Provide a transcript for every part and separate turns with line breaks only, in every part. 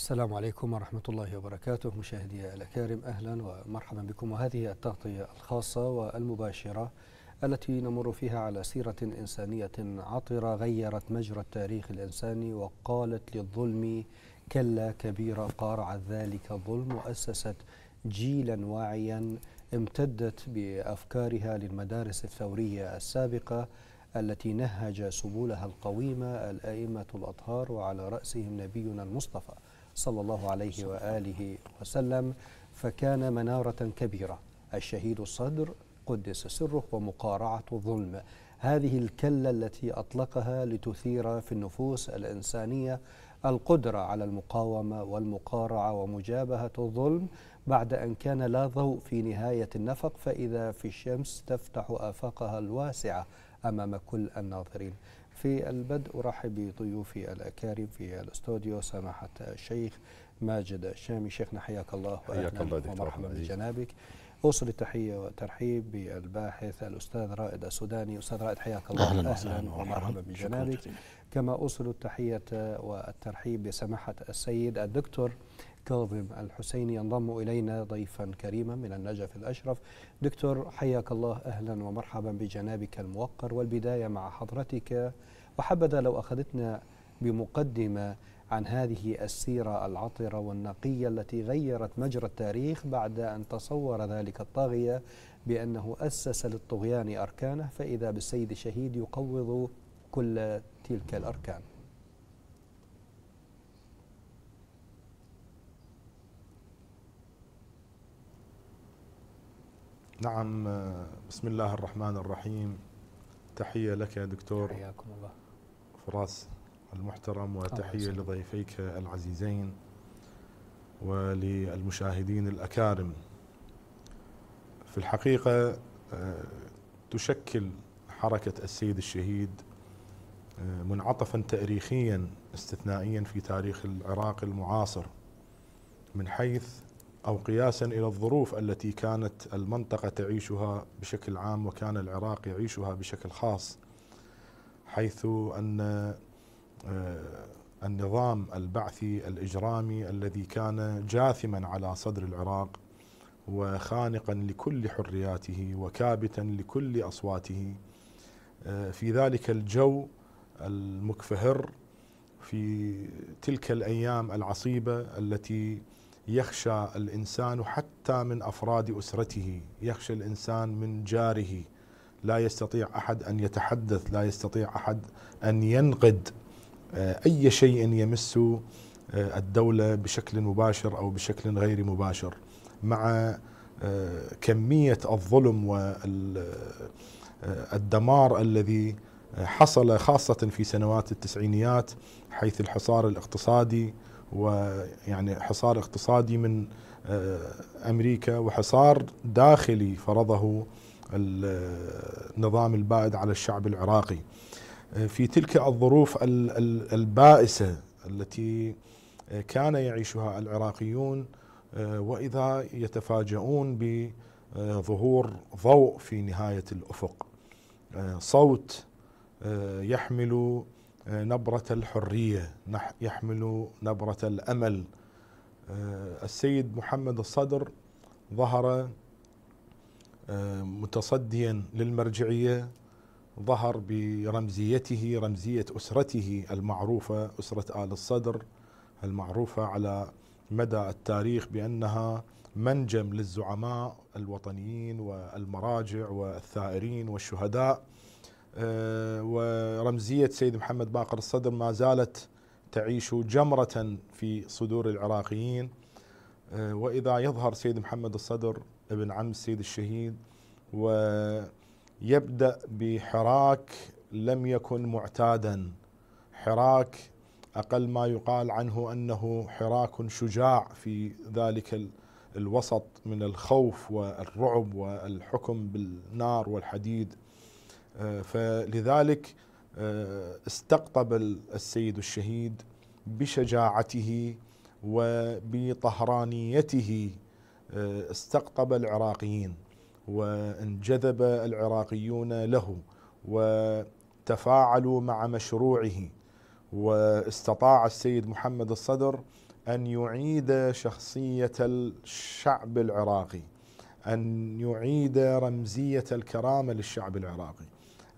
السلام عليكم ورحمة الله وبركاته مشاهدي الأكارم أهلا ومرحبا بكم وهذه التغطية الخاصة والمباشرة التي نمر فيها على سيرة إنسانية عطرة غيرت مجرى التاريخ الإنساني وقالت للظلم كلا كبيرة قارع ذلك الظلم وأسست جيلا واعيا امتدت بأفكارها للمدارس الثورية السابقة التي نهج سبولها القويمة الأئمة الأطهار وعلى رأسهم نبينا المصطفى صلى الله عليه وآله وسلم فكان منارة كبيرة الشهيد الصدر قدس سره ومقارعة الظلم هذه الكلة التي أطلقها لتثير في النفوس الإنسانية القدرة على المقاومة والمقارعة ومجابهة الظلم بعد أن كان لا ضوء في نهاية النفق فإذا في الشمس تفتح آفاقها الواسعة أمام كل الناظرين في البدء أرحب بضيوفي الأكارم في الاستوديو سماحة الشيخ ماجد الشامي شيخنا حياك الله وأهلا ومرحبا بجنابك أوصل التحية والترحيب بالباحث الأستاذ رائد السوداني أستاذ رائد حياك الله أهلا, أهلا ومرحبا بجنابك كما أوصل التحية والترحيب بسماحة السيد الدكتور كاظم الحسيني ينضم إلينا ضيفا كريما من النجف الأشرف دكتور حياك الله أهلا ومرحبا بجنابك الموقر والبداية مع حضرتك وحبذا لو أخذتنا بمقدمة عن هذه السيرة العطرة والنقية التي غيرت مجرى التاريخ بعد أن تصور ذلك الطاغية بأنه أسس للطغيان أركانه فإذا بالسيد الشهيد يقوض كل تلك الأركان
نعم بسم الله الرحمن الرحيم تحية لك يا دكتور حياكم الله فراس المحترم وتحية لضيفيك العزيزين وللمشاهدين الأكارم في الحقيقة آه، تشكل حركة السيد الشهيد آه، منعطفا تاريخيا استثنائيا في تاريخ العراق المعاصر من حيث أو قياسا إلى الظروف التي كانت المنطقة تعيشها بشكل عام وكان العراق يعيشها بشكل خاص حيث أن آه، النظام البعثي الإجرامي الذي كان جاثما على صدر العراق وخانقا لكل حرياته وكابتا لكل أصواته آه، في ذلك الجو المكفهر في تلك الأيام العصيبة التي يخشى الانسان حتى من افراد اسرته، يخشى الانسان من جاره، لا يستطيع احد ان يتحدث، لا يستطيع احد ان ينقد آه، اي شيء يمس آه، الدوله بشكل مباشر او بشكل غير مباشر، مع آه، كميه الظلم والدمار الذي حصل خاصه في سنوات التسعينيات حيث الحصار الاقتصادي ويعني حصار اقتصادي من آه، امريكا وحصار داخلي فرضه النظام البائد على الشعب العراقي آه، في تلك الظروف البائسه التي آه، كان يعيشها العراقيون واذا يتفاجؤون بظهور ضوء في نهايه الافق صوت يحمل آه، نبرة الحرية يحمل نبرة الأمل آه، السيد محمد الصدر ظهر آه، متصديا للمرجعية ظهر برمزيته رمزية أسرته المعروفة أسرة آل الصدر المعروفة على مدى التاريخ بأنها منجم للزعماء الوطنيين والمراجع والثائرين والشهداء آه، ورمزية سيد محمد باقر الصدر ما زالت تعيش جمرة في صدور العراقيين آه، وإذا يظهر سيد محمد الصدر ابن عم السيد الشهيد ويبدأ بحراك لم يكن معتادا حراك أقل ما يقال عنه أنه حراك شجاع في ذلك الوسط من الخوف والرعب والحكم بالنار والحديد آه، فلذلك آه، استقطب السيد الشهيد بشجاعته وبطهرانيته آه، استقطب العراقيين وانجذب العراقيون له وتفاعلوا مع مشروعه واستطاع السيد محمد الصدر ان يعيد شخصيه الشعب العراقي ان يعيد رمزيه الكرامه للشعب العراقي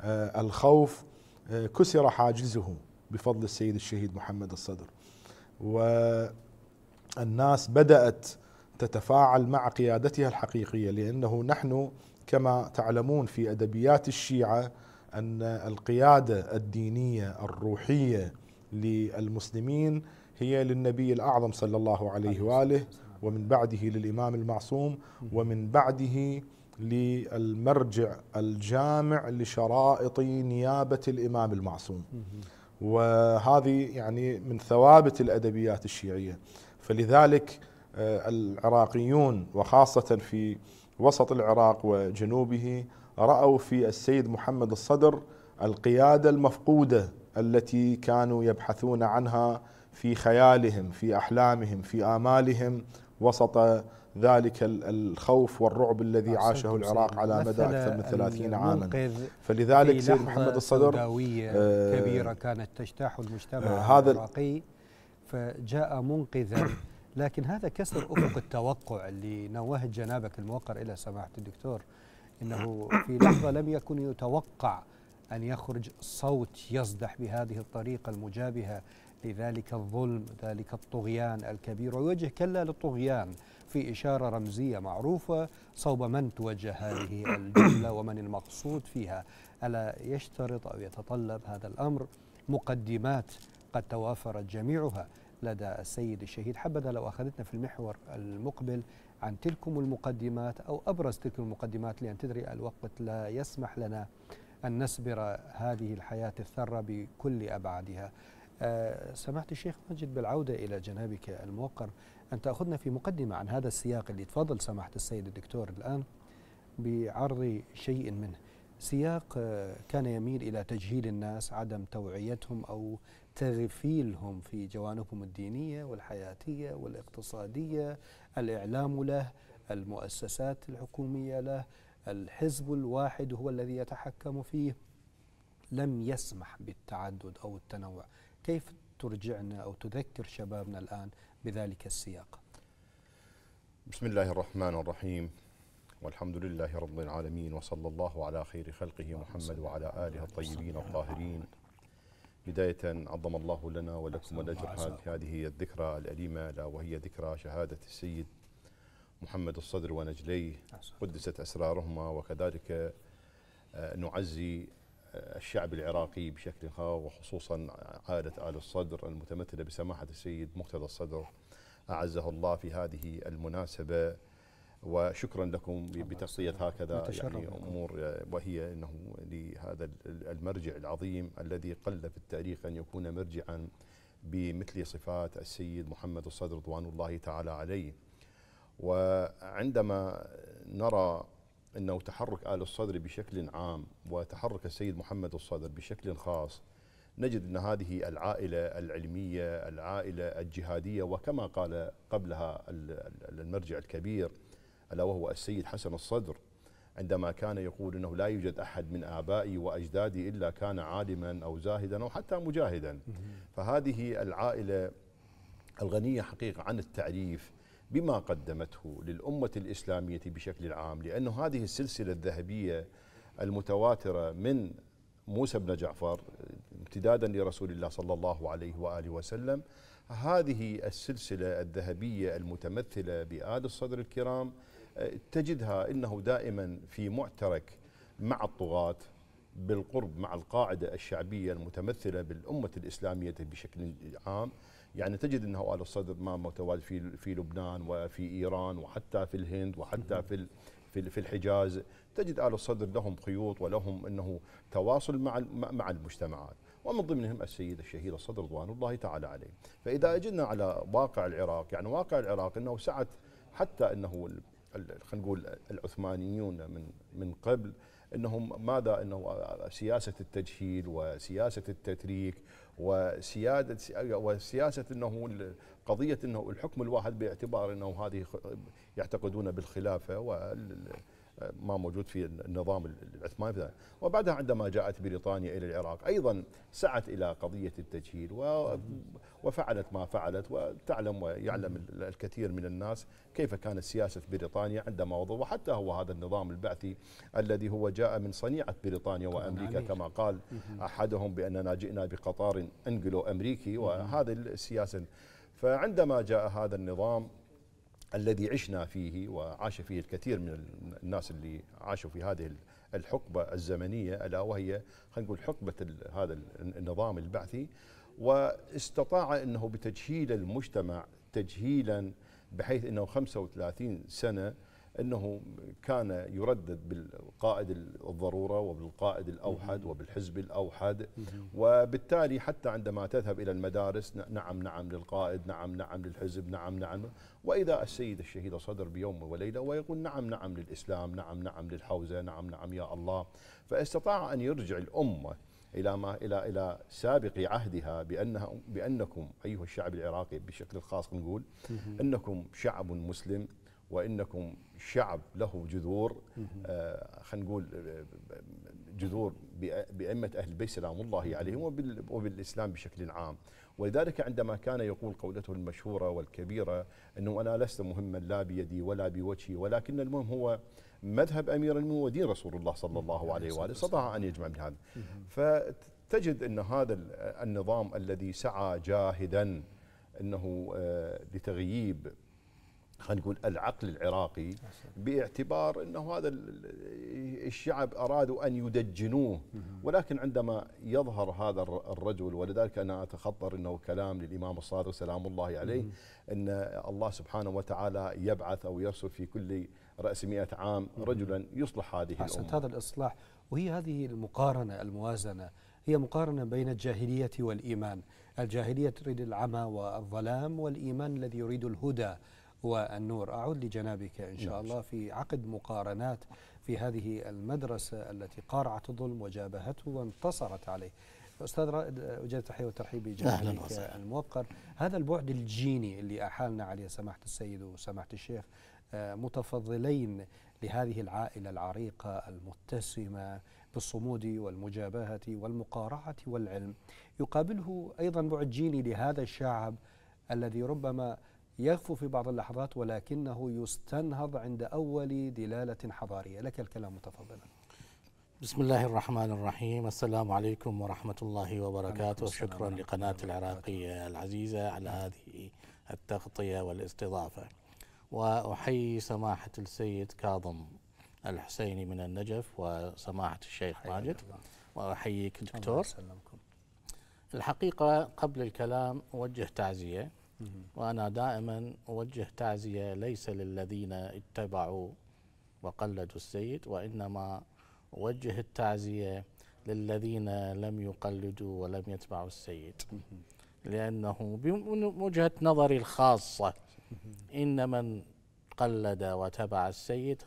آه، الخوف آه، كسر حاجزه بفضل السيد الشهيد محمد الصدر والناس بدأت تتفاعل مع قيادتها الحقيقية لأنه نحن كما تعلمون في أدبيات الشيعة أن القيادة الدينية الروحية للمسلمين هي للنبي الأعظم صلى الله عليه وآله ومن بعده للإمام المعصوم ومن بعده للمرجع الجامع لشرائط نيابة الإمام المعصوم وهذه يعني من ثوابت الأدبيات الشيعية فلذلك آه، العراقيون وخاصة في وسط العراق وجنوبه رأوا في السيد محمد الصدر القيادة المفقودة التي كانوا يبحثون عنها في خيالهم في أحلامهم في آمالهم وسط ذلك الخوف والرعب الذي عاشه العراق على مدى أكثر من ثلاثين عاما فلذلك سيد محمد الصدر كبيرة آه،
كانت تجتاح المجتمع آه، هذا العراقي فجاء منقذا لكن هذا كسر أفق التوقع اللي نوهت جنابك الموقر إلى سماحة الدكتور إنه في لحظة لم يكن يتوقع أن يخرج صوت يصدح بهذه الطريقة المجابهة لذلك الظلم ذلك الطغيان الكبير ويوجه كلا للطغيان في إشارة رمزية معروفة صوب من توجه هذه الجملة ومن المقصود فيها ألا يشترط أو يتطلب هذا الأمر مقدمات قد توافرت جميعها لدى السيد الشهيد حبذا لو أخذتنا في المحور المقبل عن تلكم المقدمات أو أبرز تلك المقدمات لأن تدري الوقت لا يسمح لنا أن نسبر هذه الحياة الثرة بكل أبعادها أه سمحت الشيخ مجد بالعودة إلى جنابك الموقر أن تأخذنا في مقدمة عن هذا السياق اللي تفضل سماحة السيد الدكتور الآن بعرض شيء منه سياق آه، كان يميل إلى تجهيل الناس عدم توعيتهم أو تغفيلهم في جوانبهم الدينية والحياتية والاقتصادية الإعلام له المؤسسات الحكومية له الحزب الواحد هو الذي يتحكم فيه لم يسمح بالتعدد أو التنوع كيف ترجعنا أو تذكر شبابنا الآن بذلك السياق
بسم الله الرحمن الرحيم والحمد لله رب العالمين وصلى الله على خير خلقه محمد وعلى آله الطيبين الطاهرين بداية عظم الله لنا ولكم الأجر هذه الذكرى الأليمة لا وهي ذكرى شهادة السيد محمد الصدر ونجليه قدست أسرارهما وكذلك آه، نعزي الشعب العراقي بشكل خاص وخصوصا عادة آل الصدر المتمثلة بسماحة السيد مقتدى الصدر أعزه الله في هذه المناسبة وشكرا لكم بتغطية هكذا يعني أمور وهي أنه لهذا المرجع العظيم الذي قل في التاريخ أن يكون مرجعا بمثل صفات السيد محمد الصدر رضوان الله تعالى عليه وعندما نرى أنه تحرك آل الصدر بشكل عام وتحرك السيد محمد الصدر بشكل خاص نجد أن هذه العائلة العلمية العائلة الجهادية وكما قال قبلها المرجع الكبير ألا وهو السيد حسن الصدر عندما كان يقول أنه لا يوجد أحد من آبائي وأجدادي إلا كان عالما أو زاهدا أو حتى مجاهدا فهذه العائلة الغنية حقيقة عن التعريف بما قدمته للأمة الإسلامية بشكل عام لأن هذه السلسلة الذهبية المتواترة من موسى بن جعفر امتدادا لرسول الله صلى الله عليه وآله وسلم هذه السلسلة الذهبية المتمثلة بآل الصدر الكرام تجدها انه دائما في معترك مع الطغاة بالقرب مع القاعدة الشعبية المتمثلة بالأمة الإسلامية بشكل عام يعني تجد انه هؤلاء الصدر ما متواجد في في لبنان وفي ايران وحتى في الهند وحتى في في في الحجاز تجد آل الصدر لهم خيوط ولهم انه تواصل مع مع المجتمعات ومن ضمنهم السيد الشهيد الصدر رضوان الله تعالى عليه فاذا اجدنا على واقع العراق يعني واقع العراق انه سعت حتى انه خلينا نقول العثمانيون من من قبل انهم ماذا انه سياسه التجهيل وسياسه التتريك وسياده وسياسه انه قضيه انه الحكم الواحد باعتبار انه هذه يعتقدون بالخلافه وال ما موجود في النظام العثماني وبعدها عندما جاءت بريطانيا إلى العراق أيضا سعت إلى قضية التجهيل وفعلت ما فعلت وتعلم ويعلم الكثير من الناس كيف كانت سياسة بريطانيا عندما وضعوا وحتى هو هذا النظام البعثي الذي هو جاء من صنيعة بريطانيا وأمريكا كما قال أحدهم بأننا جئنا بقطار أنجلو أمريكي وهذه السياسة فعندما جاء هذا النظام الذي عشنا فيه وعاش فيه الكثير من الناس اللي عاشوا في هذه الحقبة الزمنية ألا وهي خلينا نقول حقبة هذا النظام البعثي واستطاع أنه بتجهيل المجتمع تجهيلا بحيث أنه 35 سنة انه كان يردد بالقائد الضروره وبالقائد الاوحد وبالحزب الاوحد وبالتالي حتى عندما تذهب الى المدارس نعم نعم للقائد نعم نعم للحزب نعم نعم واذا السيد الشهيد صدر بيوم وليله ويقول نعم نعم للاسلام نعم نعم للحوزه نعم نعم يا الله فاستطاع ان يرجع الامه الى ما الى الى سابق عهدها بانها بانكم ايها الشعب العراقي بشكل خاص نقول انكم شعب مسلم وانكم شعب له جذور آه، خلينا نقول آه، جذور بائمه اهل البيت سلام الله عليهم وبالاسلام بشكل عام ولذلك عندما كان يقول قولته المشهوره والكبيره انه انا لست مهما لا بيدي ولا بوجهي ولكن المهم هو مذهب امير المؤمنين ودين رسول الله صلى الله عليه واله استطاع ان يجمع من هذا فتجد ان هذا النظام الذي سعى جاهدا انه آه، لتغييب خلينا نقول العقل العراقي باعتبار انه هذا الشعب ارادوا ان يدجنوه ولكن عندما يظهر هذا الرجل ولذلك انا اتخطر انه كلام للامام الصادق سلام الله عليه ان الله سبحانه وتعالى يبعث او يرسل في كل راس 100 عام رجلا يصلح هذه الامور هذا الاصلاح وهي هذه المقارنه الموازنه هي مقارنة بين الجاهلية
والإيمان الجاهلية تريد العمى والظلام والإيمان الذي يريد الهدى والنور أعود لجنابك إن شاء نعم. الله في عقد مقارنات في هذه المدرسة التي قارعت الظلم وجابهته وانتصرت عليه أستاذ رائد أجد التحية والترحيب بجنابك الموقر هذا البعد الجيني اللي أحالنا عليه سماحة السيد وسماحة الشيخ آه، متفضلين لهذه العائلة العريقة المتسمة بالصمود والمجابهة والمقارعة والعلم يقابله أيضا بعد جيني لهذا الشعب الذي ربما يغفو في بعض اللحظات ولكنه يستنهض عند أول دلالة حضارية لك الكلام
تفضلا بسم الله الرحمن الرحيم السلام عليكم ورحمة الله وبركاته شكرا لقناة العراقية العزيزة على هذه التغطية والاستضافة وأحيي سماحة السيد كاظم الحسيني من النجف وسماحة الشيخ ماجد وأحييك دكتور الحقيقة قبل الكلام أوجه تعزية وأنا دائما أوجه تعزية ليس للذين اتبعوا وقلدوا السيد وإنما أوجه التعزية للذين لم يقلدوا ولم يتبعوا السيد لأنه بوجهة نظري الخاصة إن من قلد وتبع السيد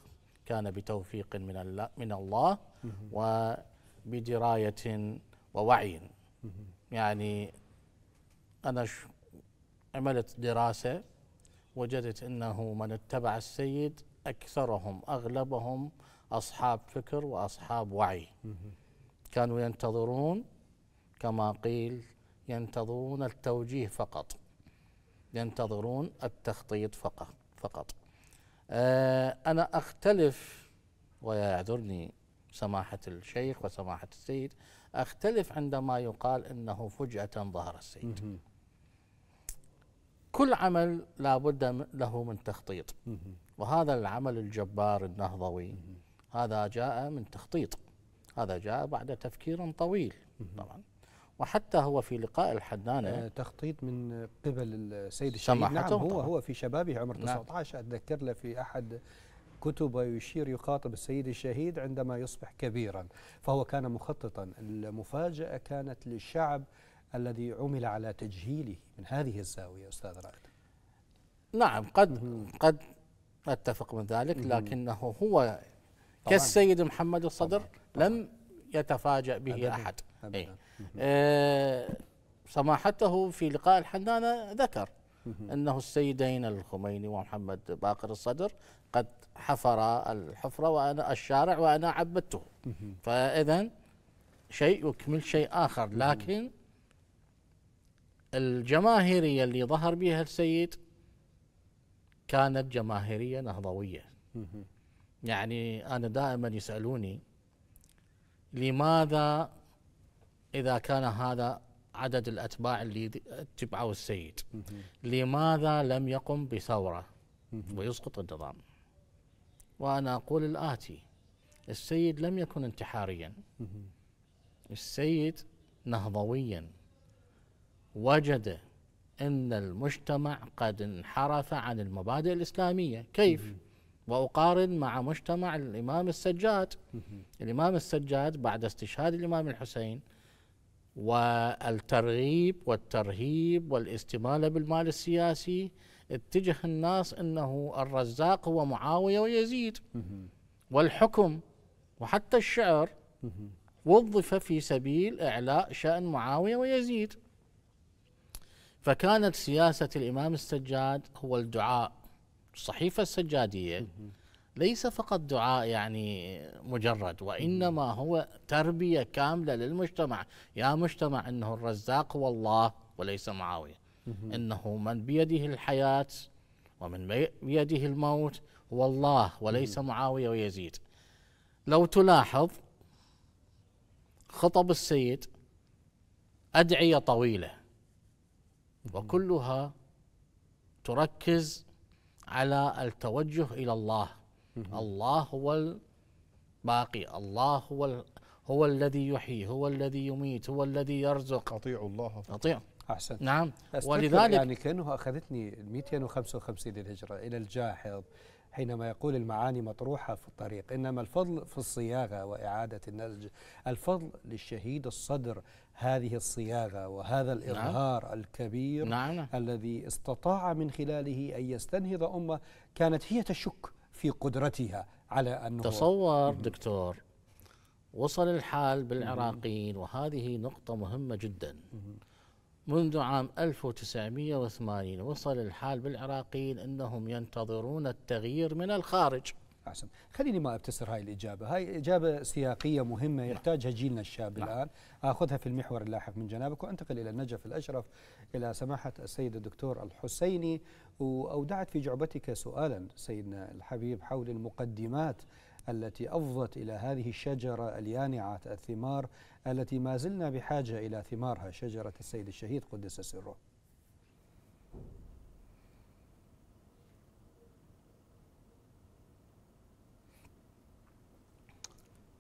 كان بتوفيق من الله من الله وبدراية ووعي يعني أنا عملت دراسة وجدت أنه من اتبع السيد أكثرهم أغلبهم أصحاب فكر وأصحاب وعي كانوا ينتظرون كما قيل ينتظرون التوجيه فقط ينتظرون التخطيط فقط فقط آه، أنا أختلف ويعذرني سماحة الشيخ وسماحة السيد أختلف عندما يقال أنه فجأة ظهر السيد كل عمل لابد له من تخطيط وهذا العمل الجبار النهضوي هذا جاء من تخطيط هذا جاء بعد تفكير طويل طبعا وحتى هو في لقاء الحدانه آه، تخطيط من قبل السيد الشهيد نعم هو طبعا. هو في شبابه
عمر نعم 19 اتذكر له في احد كتبه يشير يخاطب السيد الشهيد عندما يصبح كبيرا فهو كان مخططا المفاجاه كانت للشعب
الذي عمل على تجهيله من هذه الزاوية أستاذ رائد نعم قد قد أتفق من ذلك لكنه هو كالسيد محمد الصدر لم يتفاجأ به أحد أي. آه، سماحته في لقاء الحنانة ذكر أنه السيدين الخميني ومحمد باقر الصدر قد حفر الحفرة وأنا الشارع وأنا عبدته فإذا شيء يكمل شيء آخر لكن الجماهيريه اللي ظهر بها السيد كانت جماهيريه نهضويه يعني انا دائما يسالوني لماذا اذا كان هذا عدد الاتباع اللي اتبعوا السيد لماذا لم يقم بثوره ويسقط النظام وانا اقول الاتي السيد لم يكن انتحاريا السيد نهضويا وجد أن المجتمع قد انحرف عن المبادئ الإسلامية كيف؟ وأقارن مع مجتمع الإمام السجاد الإمام السجاد بعد استشهاد الإمام الحسين والترغيب والترهيب والاستمالة بالمال السياسي اتجه الناس أنه الرزاق هو معاوية ويزيد والحكم وحتى الشعر وظف في سبيل إعلاء شأن معاوية ويزيد فكانت سياسة الإمام السجاد هو الدعاء الصحيفة السجادية ليس فقط دعاء يعني مجرد وإنما هو تربية كاملة للمجتمع يا مجتمع أنه الرزاق هو الله وليس معاوية أنه من بيده الحياة ومن بيده الموت هو الله وليس معاوية ويزيد لو تلاحظ خطب السيد أدعية طويلة وكلها تركز على التوجه الى الله الله هو الباقي الله هو هو الذي يحيي هو الذي يميت هو الذي يرزق اطيعوا الله اطيعوا احسن نعم ولذلك يعني
كانه اخذتني 255 للهجره الى الجاحظ حينما يقول المعاني مطروحة في الطريق إنما الفضل في الصياغة وإعادة النسج الفضل للشهيد الصدر هذه الصياغة وهذا نعم. الإظهار نعم. الكبير نعم. الذي استطاع من خلاله أن يستنهض
أمة كانت هي تشك في قدرتها على أنه تصور دكتور وصل الحال بالعراقيين وهذه نقطة مهمة جدا منذ عام 1980 وصل الحال بالعراقيين أنهم ينتظرون التغيير من الخارج أحسن خليني ما أبتسر هاي الإجابة هاي
إجابة سياقية مهمة نعم. يحتاجها جيلنا الشاب لا. نعم. الآن أخذها في المحور اللاحق من جنابك وأنتقل إلى النجف الأشرف إلى سماحة السيد الدكتور الحسيني وأودعت في جعبتك سؤالا سيدنا الحبيب حول المقدمات التي أفضت إلى هذه الشجرة اليانعة الثمار التي ما زلنا بحاجة إلى ثمارها شجرة السيد الشهيد قدس سره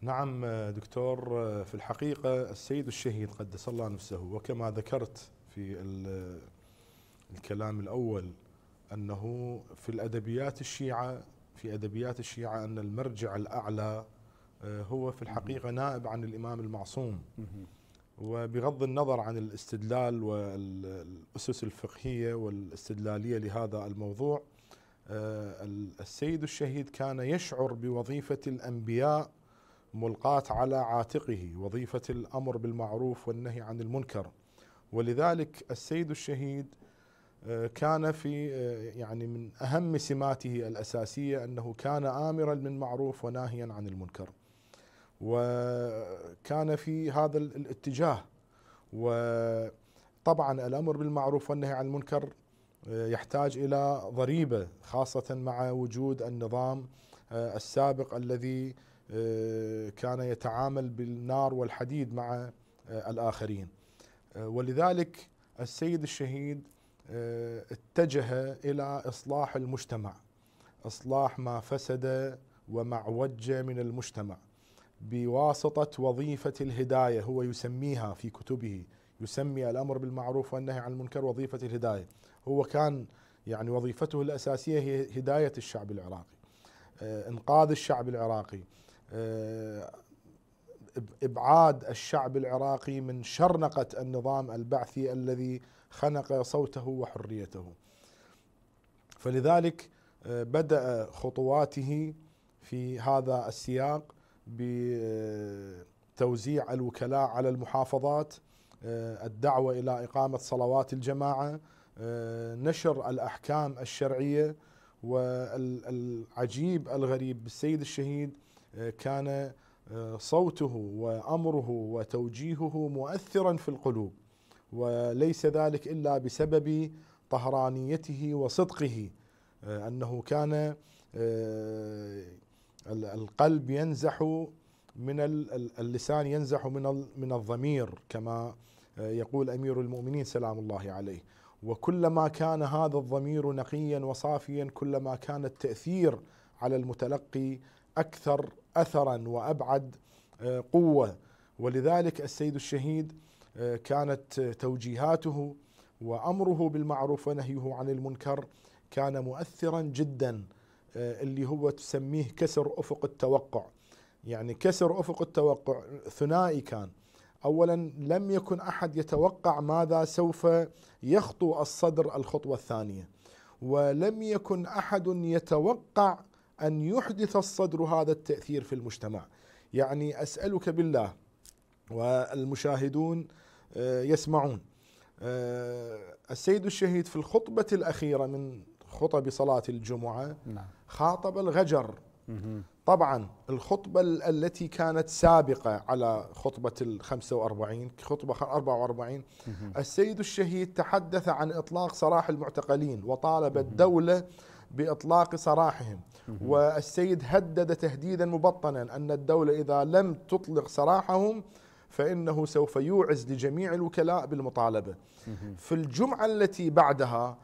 نعم دكتور في الحقيقة السيد الشهيد قدس الله نفسه وكما ذكرت في الكلام الأول أنه في الأدبيات الشيعة في أدبيات الشيعة أن المرجع الأعلى آه، هو في الحقيقة نائب عن الإمام المعصوم وبغض النظر عن الاستدلال والأسس الفقهية والاستدلالية لهذا الموضوع آه، السيد الشهيد كان يشعر بوظيفة الأنبياء ملقاة على عاتقه وظيفة الأمر بالمعروف والنهي عن المنكر ولذلك السيد الشهيد آه، كان في يعني من أهم سماته الأساسية أنه كان آمرا بالمعروف وناهيا عن المنكر وكان في هذا الاتجاه وطبعا الامر بالمعروف والنهي عن المنكر آه، يحتاج الى ضريبه خاصه مع وجود النظام آه، السابق الذي آه، كان يتعامل بالنار والحديد مع الاخرين ولذلك السيد الشهيد اتجه الى اصلاح المجتمع اصلاح ما فسد ومعوج من المجتمع بواسطة وظيفة الهداية هو يسميها في كتبه يسمي الأمر بالمعروف والنهي عن المنكر وظيفة الهداية هو كان يعني وظيفته الأساسية هي هداية الشعب العراقي آه، إنقاذ الشعب العراقي آه، إبعاد الشعب العراقي من شرنقة النظام البعثي الذي خنق صوته وحريته فلذلك آه، بدأ خطواته في هذا السياق بتوزيع الوكلاء على المحافظات آه، الدعوة إلى إقامة صلوات الجماعة آه، نشر الأحكام الشرعية والعجيب الغريب بالسيد الشهيد آه، كان صوته وأمره وتوجيهه مؤثرا في القلوب وليس ذلك إلا بسبب طهرانيته وصدقه أنه كان القلب ينزح من اللسان ينزح من من الضمير كما آه، يقول امير المؤمنين سلام الله عليه وكلما كان هذا الضمير نقيا وصافيا كلما كان التاثير على المتلقي اكثر اثرا وابعد آه، قوه ولذلك السيد الشهيد آه، كانت توجيهاته وامره بالمعروف ونهيه عن المنكر كان مؤثرا جدا آه، اللي هو تسميه كسر افق التوقع يعني كسر افق التوقع ثنائي كان اولا لم يكن احد يتوقع ماذا سوف يخطو الصدر الخطوه الثانيه ولم يكن احد يتوقع ان يحدث الصدر هذا التاثير في المجتمع يعني اسالك بالله والمشاهدون آه، يسمعون آه، السيد الشهيد في الخطبه الاخيره من خطب صلاة الجمعة نعم. خاطب الغجر طبعا الخطبة التي كانت سابقة على خطبة ال 45 خطبة 44 وأربعين السيد الشهيد تحدث عن إطلاق سراح المعتقلين وطالب الدولة بإطلاق سراحهم والسيد هدد تهديدا مبطنا أن الدولة إذا لم تطلق سراحهم فإنه سوف يوعز لجميع الوكلاء بالمطالبة في الجمعة التي بعدها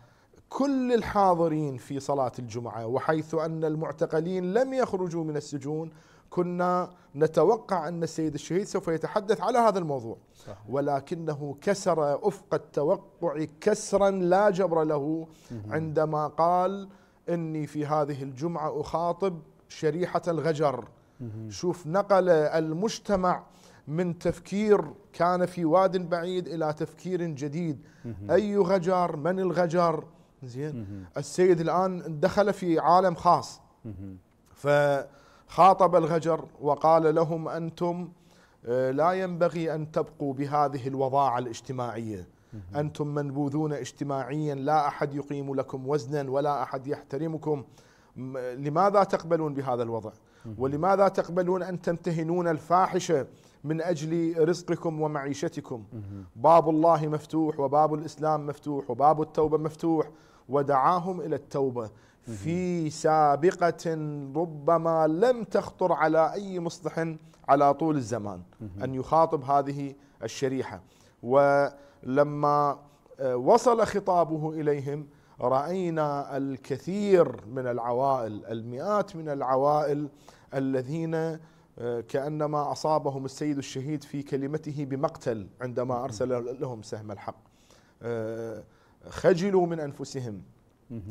كل الحاضرين في صلاة الجمعة وحيث أن المعتقلين لم يخرجوا من السجون كنا نتوقع أن السيد الشهيد سوف يتحدث على هذا الموضوع ولكنه كسر أفق التوقع كسرا لا جبر له عندما قال إني في هذه الجمعة أخاطب شريحة الغجر شوف نقل المجتمع من تفكير كان في واد بعيد إلى تفكير جديد أي غجر من الغجر زين السيد الان دخل في عالم خاص فخاطب الغجر وقال لهم انتم آه، لا ينبغي ان تبقوا بهذه الوضاعه الاجتماعيه انتم منبوذون اجتماعيا لا احد يقيم لكم وزنا ولا احد يحترمكم لماذا تقبلون بهذا الوضع ولماذا تقبلون ان تمتهنون الفاحشه من اجل رزقكم ومعيشتكم باب الله مفتوح وباب الاسلام مفتوح وباب التوبه مفتوح ودعاهم إلى التوبة في سابقة ربما لم تخطر على أي مصلح على طول الزمان أن يخاطب هذه الشريحة ولما آه، وصل خطابه إليهم رأينا الكثير من العوائل المئات من العوائل الذين آه، كأنما أصابهم السيد الشهيد في كلمته بمقتل عندما أرسل لهم سهم الحق آه، خجلوا من انفسهم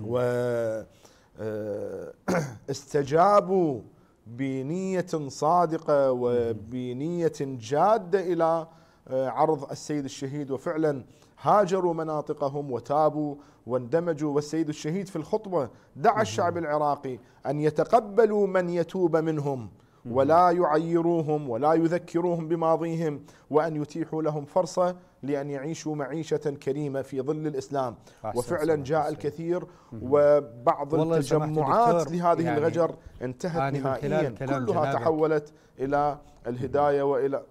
واستجابوا آه، بنية صادقة وبنية جادة إلى آه، عرض السيد الشهيد وفعلا هاجروا مناطقهم وتابوا واندمجوا والسيد الشهيد في الخطبة دعا الشعب العراقي أن يتقبلوا من يتوب منهم ولا يعيروهم ولا يذكروهم بماضيهم وأن يتيحوا لهم فرصة لأن يعيشوا معيشة كريمة في ظل الإسلام وفعلا جاء الكثير وبعض التجمعات لهذه يعني الغجر انتهت نهائيا كلها تحولت إلى الهداية وإلى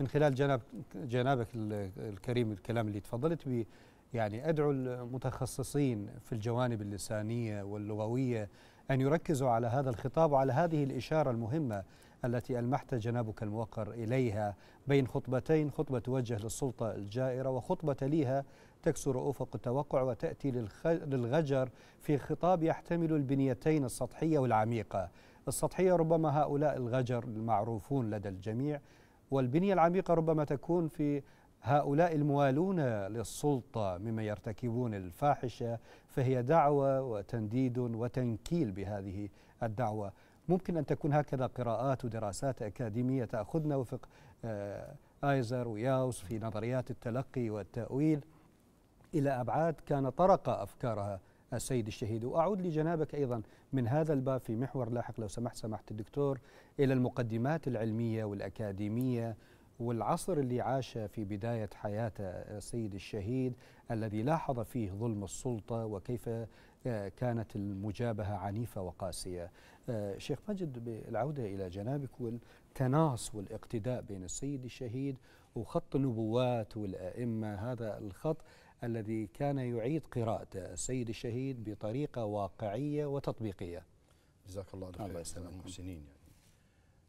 من خلال جناب جنابك الكريم الكلام اللي تفضلت به يعني أدعو المتخصصين في الجوانب اللسانية واللغوية أن يركزوا على هذا الخطاب وعلى هذه الإشارة المهمة التي ألمحت جنابك الموقر إليها بين خطبتين خطبة توجه للسلطة الجائرة وخطبة ليها تكسر أفق التوقع وتأتي للغجر في خطاب يحتمل البنيتين السطحية والعميقة السطحية ربما هؤلاء الغجر المعروفون لدى الجميع والبنية العميقة ربما تكون في هؤلاء الموالون للسلطة مما يرتكبون الفاحشة فهي دعوة وتنديد وتنكيل بهذه الدعوة ممكن أن تكون هكذا قراءات ودراسات أكاديمية تأخذنا وفق آه، آيزر وياوس في نظريات التلقي والتأويل إلى أبعاد كان طرق أفكارها السيد الشهيد وأعود لجنابك أيضا من هذا الباب في محور لاحق لو سمحت سمحت الدكتور إلى المقدمات العلمية والأكاديمية والعصر اللي عاش في بداية حياته السيد الشهيد الذي لاحظ فيه ظلم السلطة وكيف آه، كانت المجابهة عنيفة وقاسية آه، شيخ مجد بالعودة إلى جنابك والتناص والاقتداء بين السيد الشهيد وخط النبوات والأئمة هذا الخط الذي كان يعيد قراءة السيد الشهيد بطريقة واقعية
وتطبيقية جزاك الله خير الله يسلمك يعني.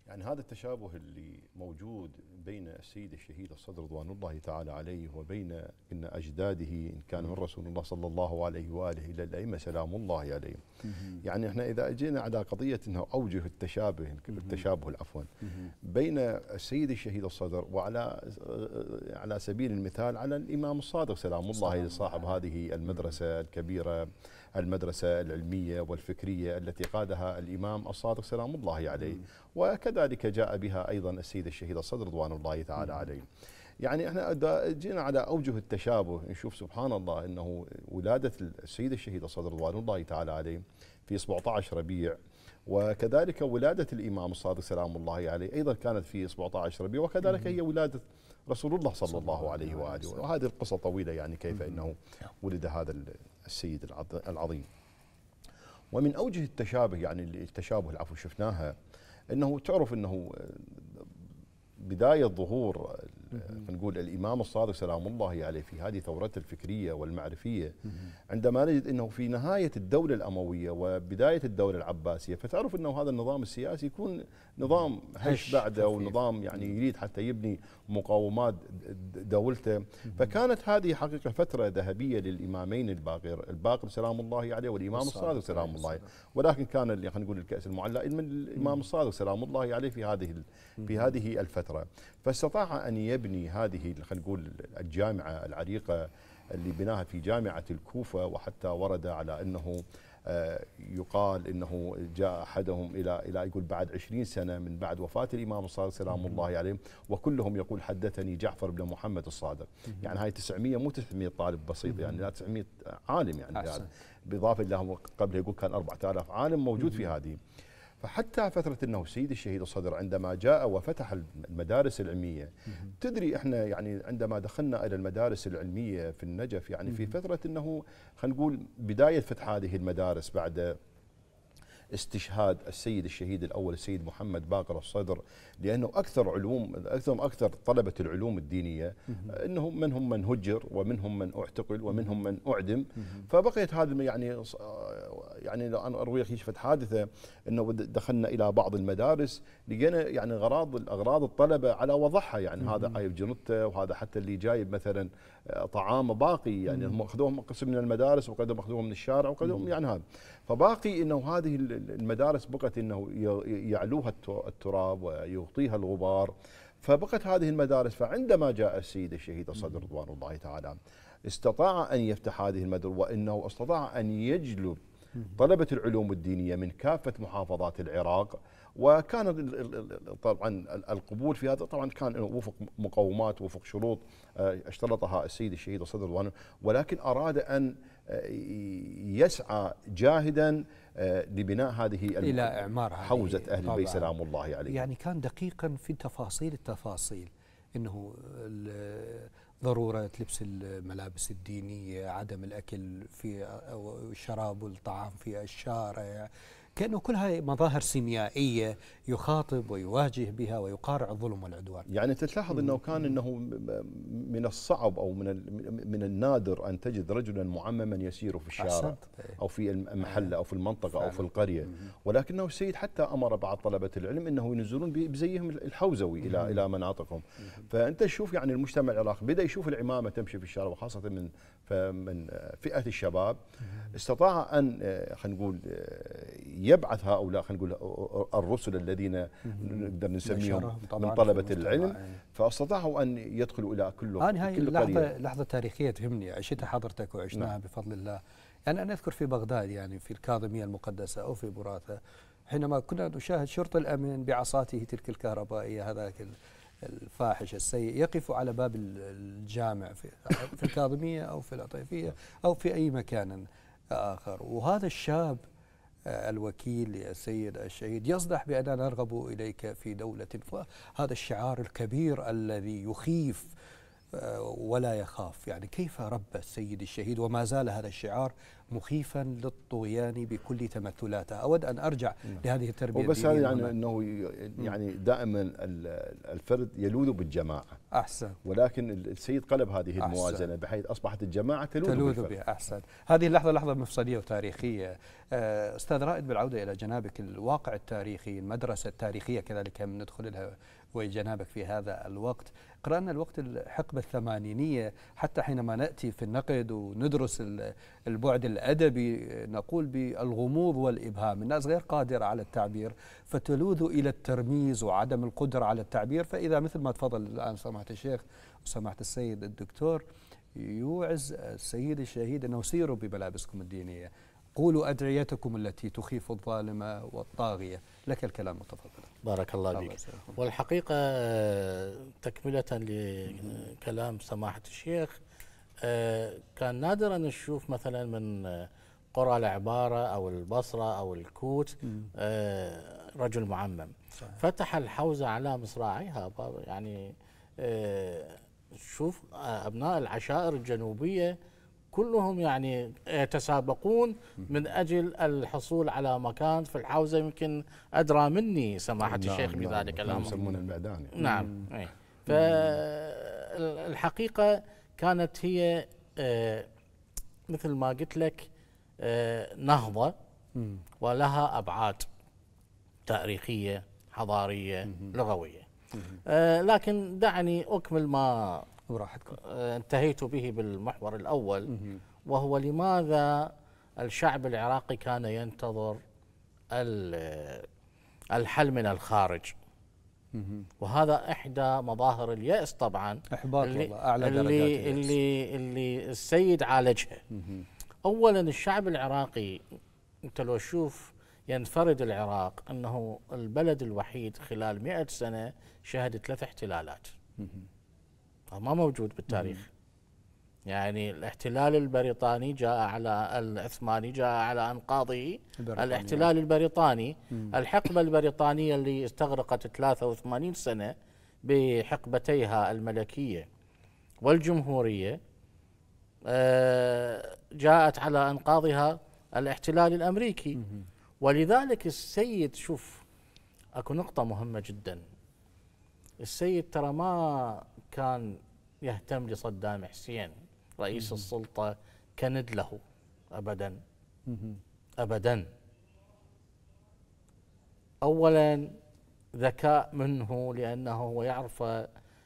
يعني هذا التشابه اللي موجود بين السيد الشهيد الصدر رضوان الله تعالى عليه وبين ان اجداده ان كان من رسول الله صلى الله عليه واله الى الائمه سلام الله عليهم. يعني احنا اذا اجينا على قضيه انه اوجه التشابه التشابه عفوا بين السيد الشهيد الصدر وعلى على سبيل المثال على الامام الصادق سلام الله صاحب هذه المدرسه الكبيره المدرسة العلمية والفكرية التي قادها الإمام الصادق سلام الله عليه وكذلك جاء بها أيضا السيد الشهيد الصدر رضوان الله تعالى عليه يعني احنا جينا على اوجه التشابه نشوف سبحان الله انه ولاده السيد الشهيد الصدر رضوان الله تعالى عليه في 17 ربيع وكذلك ولاده الامام الصادق سلام الله عليه ايضا كانت في 17 ربيع وكذلك هي ولاده رسول الله صلى الله عليه واله وهذه القصه طويله يعني كيف انه ولد هذا السيد العظيم ومن أوجه التشابه يعني التشابه العفو شفناها أنه تعرف أنه آه، بداية ظهور نقول الامام الصادق سلام الله عليه في هذه ثورته الفكريه والمعرفيه عندما نجد انه في نهايه الدوله الامويه وبدايه الدوله العباسيه فتعرف انه هذا النظام السياسي يكون نظام هش بعده او نظام يعني يريد حتى يبني مقاومات دولته فكانت هذه حقيقه فتره ذهبيه للامامين الباقر الباقر سلام الله عليه والامام الصادق سلام الله عليه ولكن كان خلينا نقول الكاس المعلى من الامام الصادق سلام الله عليه في هذه في هذه الفتره فاستطاع ان يبني هذه خلينا نقول الجامعه العريقه اللي بناها في جامعه الكوفه وحتى ورد على انه آه، يقال انه جاء احدهم الى الى يقول بعد 20 سنه من بعد وفاه الامام الصادق سلام الله عليه وكلهم يقول حدثني جعفر بن محمد الصادق يعني هاي 900 مو 900 طالب بسيط يعني لا 900 عالم يعني, يعني بالاضافه الى قبل يقول كان 4000 عالم موجود في هذه فحتى فترة أنه سيد الشهيد الصدر عندما جاء وفتح المدارس العلمية تدري احنا يعني عندما دخلنا إلى المدارس العلمية في النجف يعني في فترة أنه خلينا نقول بداية فتح هذه المدارس بعد استشهاد السيد الشهيد الاول السيد محمد باقر الصدر لانه اكثر علوم اكثر اكثر طلبه العلوم الدينيه انهم منهم من هجر ومنهم من اعتقل ومنهم من اعدم فبقيت هذا يعني يعني انا اروي كشفت حادثه انه دخلنا الى بعض المدارس لقينا يعني غراض اغراض الطلبه على وضعها يعني هذا عايب جنته وهذا حتى اللي جايب مثلا طعام باقي يعني هم اخذوهم قسم من المدارس وقدم اخذوهم من الشارع وقدم يعني هذا فباقي انه هذه المدارس بقت انه يعلوها التراب ويغطيها الغبار فبقت هذه المدارس فعندما جاء السيد الشهيد الصدر رضوان الله تعالى استطاع ان يفتح هذه المدرسه وانه استطاع ان يجلب طلبه العلوم الدينيه من كافه محافظات العراق وكان طبعا القبول في هذا طبعا كان وفق مقومات وفق شروط آه، اشترطها السيد الشهيد وصدر الوان ولكن اراد ان آه، يسعى جاهدا آه، لبناء هذه الى اعمار حوزه اهل البيت سلام الله عليه
يعني, كان دقيقا في تفاصيل التفاصيل انه ضروره لبس الملابس الدينيه، عدم الاكل في الشراب والطعام في الشارع، كأنه كلها مظاهر سيميائية يخاطب ويواجه بها ويقارع الظلم والعدوان
يعني تلاحظ أنه كان أنه من الصعب أو من, من النادر أن تجد رجلا معمما يسير في الشارع أحسنت. إيه. أو في المحلة أو في المنطقة أو في القرية ولكنه السيد حتى أمر بعض طلبة العلم أنه ينزلون بزيهم الحوزوي إلى إلى مناطقهم فأنت تشوف يعني المجتمع العراقي بدأ يشوف العمامة تمشي في الشارع وخاصة من فمن فئة الشباب استطاع أن آه، خلينا نقول آه، يبعث هؤلاء خلينا نقول الرسل الذين نقدر نسميهم من طلبة العلم فاستطاعوا ان يدخلوا الى كل انا آه، هاي لحظه
لحظه تاريخيه تهمني عشتها نعم. حضرتك وعشناها نعم. بفضل الله يعني انا اذكر في بغداد يعني في الكاظميه المقدسه او في براثه حينما كنا نشاهد شرط الامن بعصاته تلك الكهربائيه هذاك الفاحش السيء يقف على باب الجامع في, في الكاظميه او في العطيفيه نعم. او في اي مكان اخر وهذا الشاب الوكيل السيد الشهيد يصدح بأننا نرغب إليك في دولة هذا الشعار الكبير الذي يخيف آه، ولا يخاف يعني كيف رب السيد الشهيد وما زال هذا الشعار مخيفا للطغيان بكل تمثلاته أود أن أرجع نعم. لهذه التربية وبس هذا يعني
أنه يعني دائما الفرد يلوذ بالجماعة أحسن ولكن السيد قلب هذه أحسن. الموازنة بحيث أصبحت الجماعة تلوذ, تلوذ بها
أحسن هذه اللحظة لحظة مفصلية وتاريخية آه، أستاذ رائد بالعودة إلى جنابك الواقع التاريخي المدرسة التاريخية كذلك ندخل لها جنابك في هذا الوقت قرأنا الوقت الحقبة الثمانينية حتى حينما نأتي في النقد وندرس البعد الأدبي نقول بالغموض والإبهام الناس غير قادرة على التعبير فتلوذ إلى الترميز وعدم القدرة على التعبير فإذا مثل ما تفضل الآن سماحة الشيخ وسماحة السيد الدكتور يوعز السيد الشهيد أنه سيروا بملابسكم الدينية قولوا أدعيتكم التي
تخيف الظالمة والطاغية لك الكلام وتفضل بارك الله فيك والحقيقة آه، تكملة لكلام سماحة الشيخ آه، كان نادرا نشوف مثلا من آه، قرى العبارة أو البصرة أو الكوت رجل معمم صحيح. فتح الحوزة على مصراعيها يعني شوف أبناء العشائر الجنوبية كلهم يعني يتسابقون من أجل الحصول على مكان في الحوزة يمكن أدرى مني سماحة نعم الشيخ نعم، بذلك نعم الأمر يسمونه
البعدان نعم إيه.
فالحقيقة كانت هي آه، مثل ما قلت لك آه، نهضة ولها أبعاد تاريخية حضارية لغوية آه، لكن دعني أكمل ما آه، انتهيت به بالمحور الأول وهو لماذا الشعب العراقي كان ينتظر الحل من الخارج وهذا إحدى مظاهر اليأس طبعا إحباط اللي والله أعلى اللي, درجات اللي, اللي السيد عالجها أولا الشعب العراقي أنت لو تشوف ينفرد العراق أنه البلد الوحيد خلال مئة سنة شهد ثلاث احتلالات ما موجود بالتاريخ مم. يعني الاحتلال البريطاني جاء على العثماني جاء على انقاضه الاحتلال آه. البريطاني مم. الحقبه البريطانيه اللي استغرقت 83 سنه بحقبتيها الملكيه والجمهوريه آه، جاءت على انقاضها الاحتلال الامريكي مم. ولذلك السيد شوف اكو نقطه مهمه جدا السيد ترى ما كان يهتم لصدام حسين رئيس السلطة كند له أبدا أبدا أولا ذكاء منه لأنه هو يعرف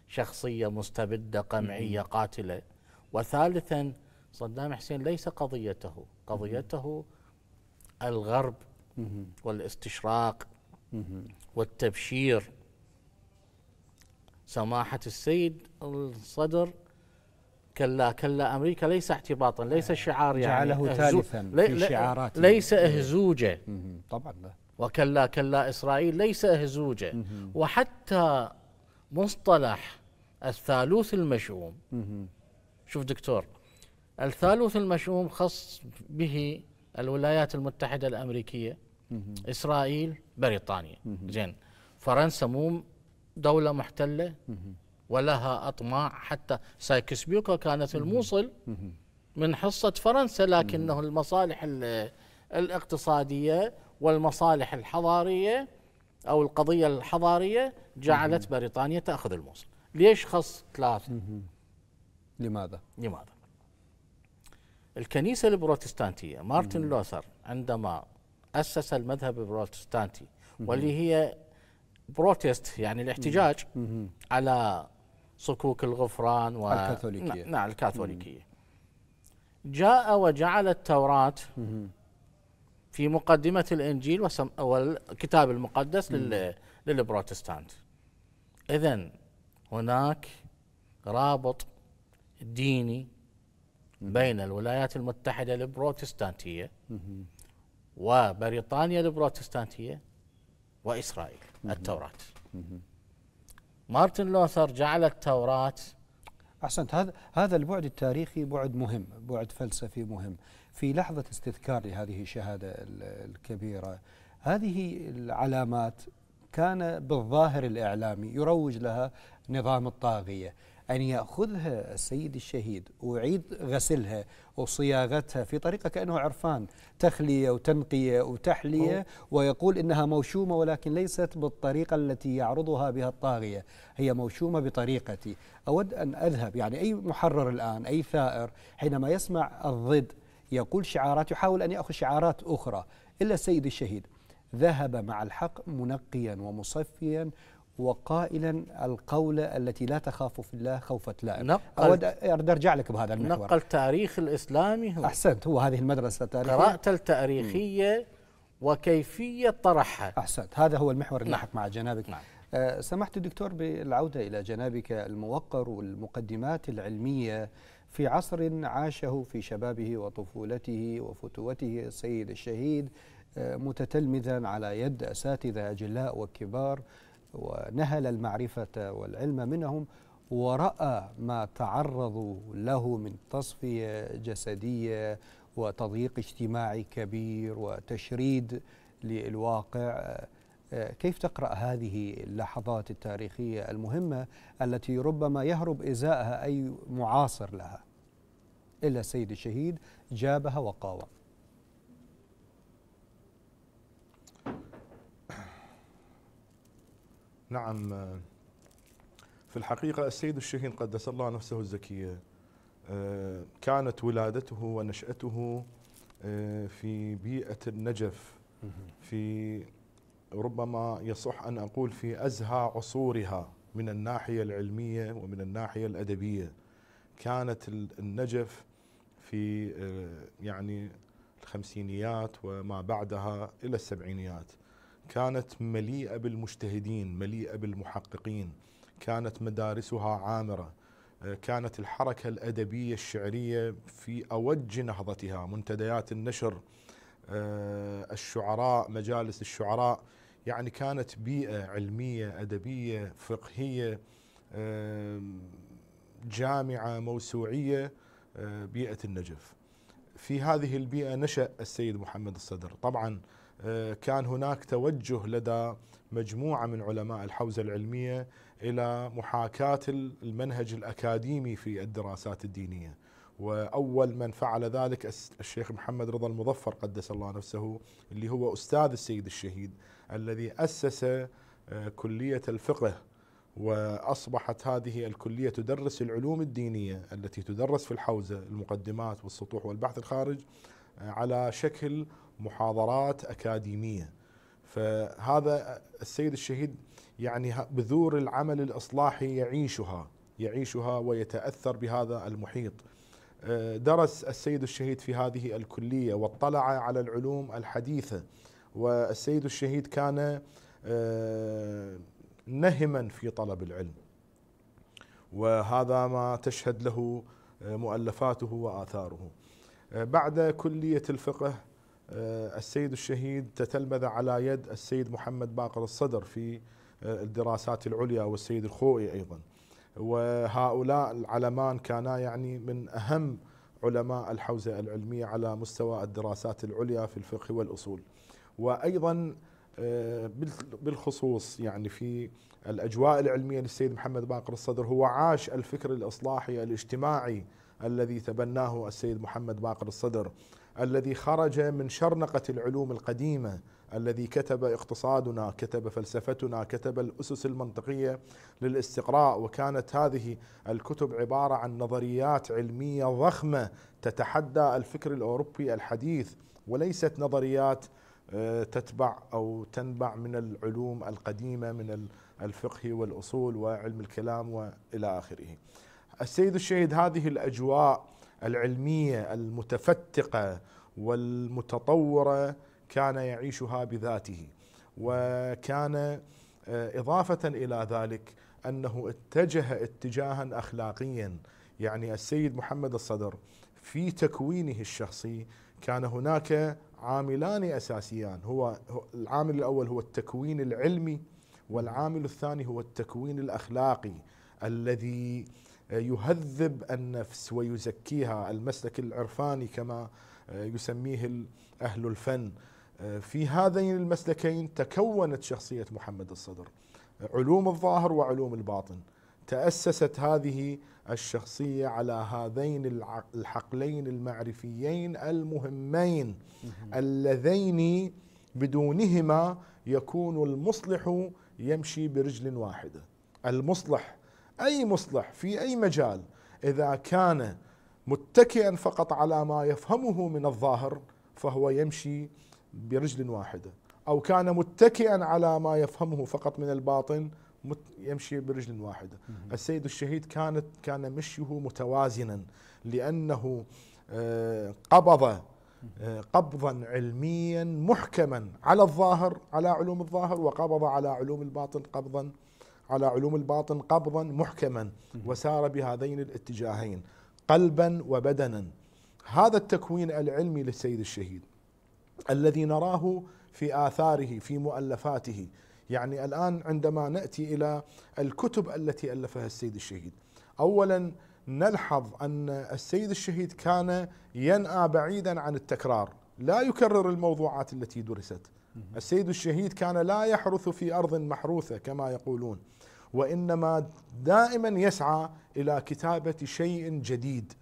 شخصية مستبدة قمعية قاتلة وثالثا صدام حسين ليس قضيته قضيته الغرب والاستشراق والتبشير سماحة السيد الصدر كلا كلا أمريكا ليس احتباطا ليس آه، شعار يعني جعله ثالثا في شعارات ليس إهزوجة طبعا وكلا كلا إسرائيل ليس إهزوجة وحتى مصطلح الثالوث المشؤوم شوف دكتور الثالوث المشؤوم خص به الولايات المتحدة الأمريكية إسرائيل بريطانيا زين فرنسا مو دولة محتلة ولها أطماع حتى سايكس بيوكو كانت الموصل من حصة فرنسا لكنه المصالح الاقتصادية والمصالح الحضارية أو القضية الحضارية جعلت بريطانيا تأخذ الموصل ليش خص ثلاثة لماذا لماذا الكنيسة البروتستانتية مارتن لوثر عندما أسس المذهب البروتستانتي واللي هي بروتست يعني الاحتجاج مم. على صكوك الغفران و... الكاثوليكية نعم, نعم، الكاثوليكية جاء وجعل التوراة في مقدمة الإنجيل وسم... والكتاب المقدس لل... للبروتستانت إذا هناك رابط ديني بين الولايات المتحدة البروتستانتية وبريطانيا البروتستانتية وإسرائيل التوراة مارتن لوثر جعل التوراة أحسنت هذا هذا البعد التاريخي بعد
مهم بعد فلسفي مهم في لحظة استذكار لهذه الشهادة الكبيرة هذه العلامات كان بالظاهر الإعلامي يروج لها نظام الطاغية أن يأخذها السيد الشهيد ويعيد غسلها وصياغتها في طريقة كأنه عرفان تخلية وتنقية وتحلية ويقول إنها موشومة ولكن ليست بالطريقة التي يعرضها بها الطاغية هي موشومة بطريقتي أود أن أذهب يعني أي محرر الآن أي ثائر حينما يسمع الضد يقول شعارات يحاول أن يأخذ شعارات أخرى إلا السيد الشهيد ذهب مع الحق منقيا ومصفيا وقائلا القول التي لا تخاف في الله خوفة لائم أود أرجع لك بهذا المحور نقل تاريخ الإسلامي هو أحسنت هو هذه المدرسة التاريخية قراءته التاريخية م. وكيفية طرحها أحسنت هذا هو المحور اللي نعم. مع جنابك نعم. أه سمحت الدكتور بالعودة إلى جنابك الموقر والمقدمات العلمية في عصر عاشه في شبابه وطفولته وفتوته السيد الشهيد آه، متتلمذا على يد اساتذه اجلاء وكبار ونهل المعرفة والعلم منهم ورأى ما تعرضوا له من تصفية جسدية وتضييق اجتماعي كبير وتشريد للواقع كيف تقرأ هذه اللحظات التاريخية المهمة التي ربما يهرب إزاءها أي معاصر لها إلا السيد الشهيد جابها وقاوم
نعم في الحقيقة السيد الشهين قدس الله نفسه الزكية كانت ولادته ونشأته آه، في بيئة النجف في ربما يصح أن أقول في أزهى عصورها من الناحية العلمية ومن الناحية الأدبية كانت النجف في آه، يعني الخمسينيات وما بعدها إلى السبعينيات كانت مليئه بالمجتهدين مليئه بالمحققين كانت مدارسها عامره آه، كانت الحركه الادبيه الشعريه في اوج نهضتها منتديات النشر آه، الشعراء مجالس الشعراء يعني كانت بيئه علميه ادبيه فقهيه جامعه موسوعيه آه، بيئه النجف في هذه البيئه نشا السيد محمد الصدر طبعا آه، كان هناك توجه لدى مجموعة من علماء الحوزة العلمية إلى محاكاة المنهج الأكاديمي في الدراسات الدينية وأول من فعل ذلك الشيخ محمد رضا المظفر قدس الله نفسه اللي هو أستاذ السيد الشهيد الذي أسس آه، كلية الفقه واصبحت هذه الكليه تدرس العلوم الدينيه التي تدرس في الحوزه المقدمات والسطوح والبحث الخارج على شكل محاضرات اكاديميه فهذا السيد الشهيد يعني بذور العمل الاصلاحي يعيشها يعيشها ويتاثر بهذا المحيط آه، درس السيد الشهيد في هذه الكليه واطلع على العلوم الحديثه والسيد الشهيد كان آه، نهما في طلب العلم وهذا ما تشهد له آه، مؤلفاته واثاره آه، بعد كلية الفقه آه، السيد الشهيد تتلمذ على يد السيد محمد باقر الصدر في آه، الدراسات العليا والسيد الخوئي أيضا وهؤلاء العلمان كانا يعني من أهم علماء الحوزة العلمية على مستوى الدراسات العليا في الفقه والأصول وأيضا بالخصوص يعني في الأجواء العلمية للسيد محمد باقر الصدر هو عاش الفكر الإصلاحي الاجتماعي الذي تبناه السيد محمد باقر الصدر الذي خرج من شرنقة العلوم القديمة الذي كتب اقتصادنا كتب فلسفتنا كتب الأسس المنطقية للاستقراء وكانت هذه الكتب عبارة عن نظريات علمية ضخمة تتحدى الفكر الأوروبي الحديث وليست نظريات آه، تتبع أو تنبع من العلوم القديمة من الفقه والأصول وعلم الكلام وإلى آخره السيد الشهيد هذه الاجواء العلميه المتفتقه والمتطوره كان يعيشها بذاته وكان آه، اضافه الى ذلك انه اتجه اتجاها اخلاقيا يعني السيد محمد الصدر في تكوينه الشخصي كان هناك عاملان اساسيان هو العامل الاول هو التكوين العلمي والعامل الثاني هو التكوين الاخلاقي الذي يهذب النفس ويزكيها المسلك العرفاني كما آه، يسميه أهل الفن آه، في هذين المسلكين تكونت شخصية محمد الصدر آه، علوم الظاهر وعلوم الباطن تأسست هذه الشخصية على هذين الحقلين المعرفيين المهمين اللذين بدونهما يكون المصلح يمشي برجل واحدة المصلح أي مصلح في أي مجال إذا كان متكئا فقط على ما يفهمه من الظاهر فهو يمشي برجل واحدة أو كان متكئا على ما يفهمه فقط من الباطن يمشي برجل واحدة السيد الشهيد كانت كان مشيه متوازنا لأنه آه، قبض آه، قبضا علميا محكما على الظاهر على علوم الظاهر وقبض على علوم الباطن قبضا على علوم الباطن قبضا محكما وسار بهذين الاتجاهين قلبا وبدنا هذا التكوين العلمي للسيد الشهيد الذي نراه في آثاره في مؤلفاته يعني الآن عندما نأتي إلى الكتب التي ألفها السيد الشهيد أولا نلحظ أن السيد الشهيد كان ينأى بعيدا عن التكرار لا يكرر الموضوعات التي درست السيد الشهيد كان لا يحرث في أرض محروثة كما يقولون وإنما دائما يسعى إلى كتابة شيء جديد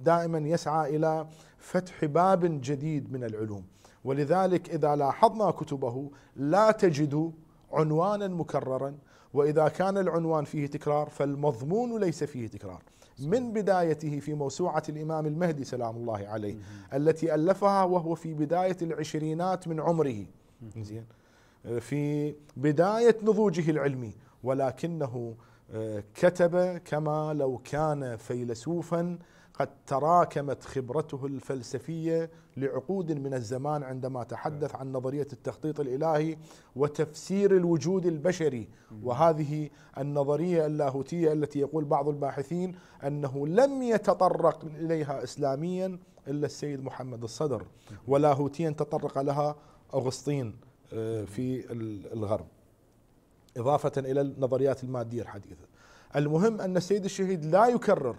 دائما يسعى إلى فتح باب جديد من العلوم ولذلك إذا لاحظنا كتبه لا تجد عنوانا مكررا وإذا كان العنوان فيه تكرار فالمضمون ليس فيه تكرار من بدايته في موسوعة الإمام المهدي سلام الله عليه التي ألفها وهو في بداية العشرينات من عمره في بداية نضوجه العلمي ولكنه آه، كتب كما لو كان فيلسوفا قد تراكمت خبرته الفلسفيه لعقود من الزمان عندما تحدث عن نظريه التخطيط الالهي وتفسير الوجود البشري وهذه النظريه اللاهوتيه التي يقول بعض الباحثين انه لم يتطرق اليها اسلاميا الا السيد محمد الصدر ولاهوتيا تطرق لها اغسطين آه، في الغرب اضافه الى النظريات الماديه الحديثه المهم ان السيد الشهيد لا يكرر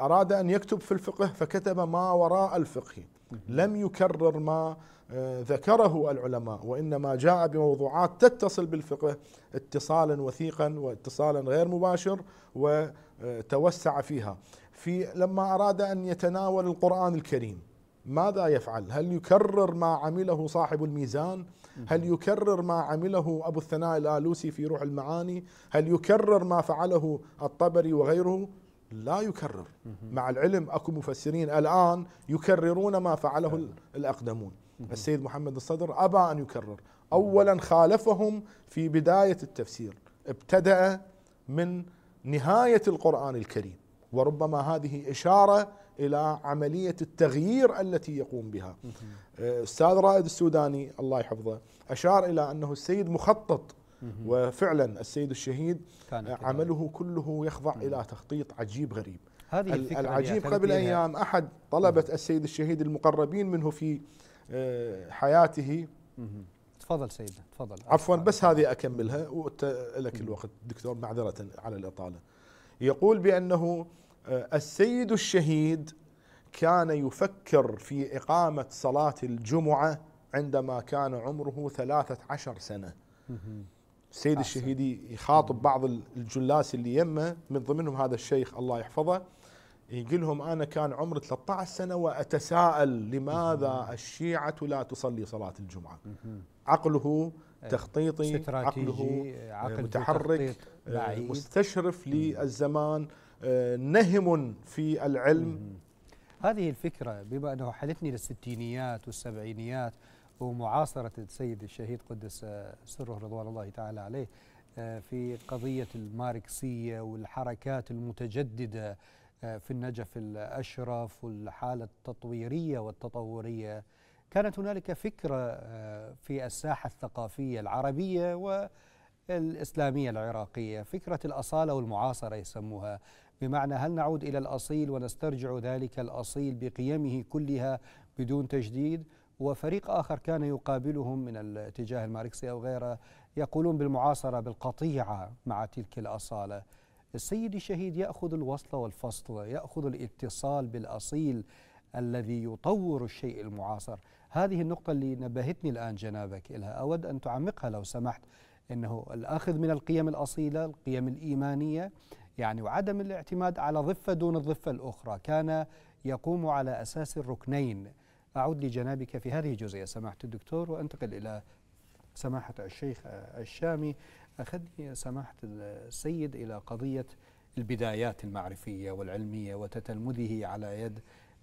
أراد أن يكتب في الفقه فكتب ما وراء الفقه لم يكرر ما آه، ذكره العلماء وإنما جاء بموضوعات تتصل بالفقه اتصالا وثيقا واتصالا غير مباشر وتوسع آه، فيها في لما أراد أن يتناول القرآن الكريم ماذا يفعل؟ هل يكرر ما عمله صاحب الميزان؟ هل يكرر ما عمله أبو الثناء الآلوسي في روح المعاني؟ هل يكرر ما فعله الطبري وغيره؟ لا يكرر مع العلم اكو مفسرين الان يكررون ما فعله الاقدمون السيد محمد الصدر ابى ان يكرر اولا خالفهم في بدايه التفسير ابتدا من نهايه القران الكريم وربما هذه اشاره الى عمليه التغيير التي يقوم بها استاذ رائد السوداني الله يحفظه اشار الى انه السيد مخطط وفعلا السيد الشهيد عمله كله يخضع إلى تخطيط عجيب غريب هذه الفكرة العجيب قبل أيام أحد طلبة السيد الشهيد المقربين منه في آه، حياته تفضل سيدنا تفضل عفوا بس هذه أكملها لك الوقت دكتور معذرة على الإطالة يقول بأنه آه، السيد الشهيد كان يفكر في إقامة صلاة الجمعة عندما كان عمره ثلاثة عشر سنة السيد الشهيدي يخاطب بعض الجلاس اللي يمه من ضمنهم هذا الشيخ الله يحفظه يقول لهم انا كان عمري 13 سنه واتساءل لماذا الشيعه لا تصلي صلاه الجمعه عقله إيه. تخطيطي عقله آه، عقل متحرك آه، مستشرف للزمان آه، نهم في العلم
هذه الفكره بما انه حدثني للستينيات والسبعينيات ومعاصرة السيد الشهيد قدس آه، سره رضوان الله تعالى عليه آه، في قضية الماركسية والحركات المتجددة آه، في النجف الأشرف والحالة التطويرية والتطورية كانت هنالك فكرة في الساحة الثقافية العربية والإسلامية العراقية فكرة الأصالة والمعاصرة يسموها بمعنى هل نعود إلى الأصيل ونسترجع ذلك الأصيل بقيمه كلها بدون تجديد؟ وفريق آخر كان يقابلهم من الاتجاه الماركسي أو غيره يقولون بالمعاصرة بالقطيعة مع تلك الأصالة السيد الشهيد يأخذ الوصل والفصل يأخذ الاتصال بالأصيل الذي يطور الشيء المعاصر هذه النقطة اللي نبهتني الآن جنابك إلها أود أن تعمقها لو سمحت أنه الأخذ من القيم الأصيلة القيم الإيمانية يعني وعدم الاعتماد على ضفة دون الضفة الأخرى كان يقوم على أساس الركنين أعود لجنابك في هذه الجزئية سماحة الدكتور وأنتقل إلى سماحة الشيخ الشامي أخذني سماحة السيد إلى قضية البدايات المعرفية والعلمية وتتلمذه على يد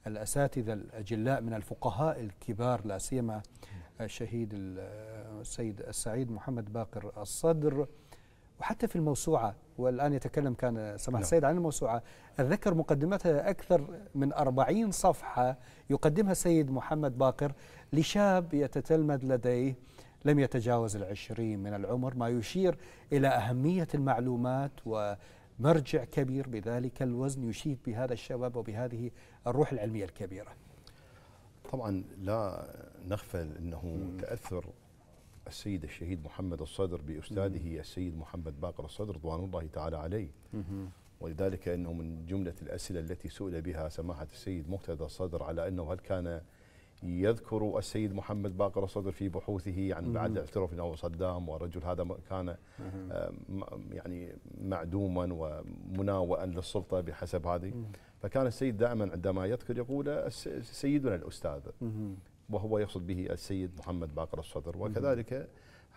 الأساتذة الأجلاء من الفقهاء الكبار لا سيما الشهيد السيد السعيد محمد باقر الصدر وحتى في الموسوعة والآن يتكلم كان سماحة نعم. السيد عن الموسوعة أتذكر مقدمتها أكثر من أربعين صفحة يقدمها السيد محمد باقر لشاب يتتلمذ لديه لم يتجاوز العشرين من العمر ما يشير إلى أهمية المعلومات ومرجع كبير بذلك الوزن يشيد بهذا الشباب وبهذه
الروح العلمية الكبيرة طبعا لا نغفل أنه تأثر السيد الشهيد محمد الصدر بأستاذه السيد محمد باقر الصدر رضوان الله تعالى عليه ولذلك أنه من جملة الأسئلة التي سئل بها سماحة السيد مقتدى الصدر على أنه هل كان يذكر السيد محمد باقر الصدر في بحوثه عن يعني بعد اعترف انه صدام والرجل هذا كان آه، يعني معدوما ومناوئا للسلطه بحسب هذه فكان السيد دائما عندما يذكر يقول سيدنا الاستاذ وهو يقصد به السيد محمد باقر الصدر وكذلك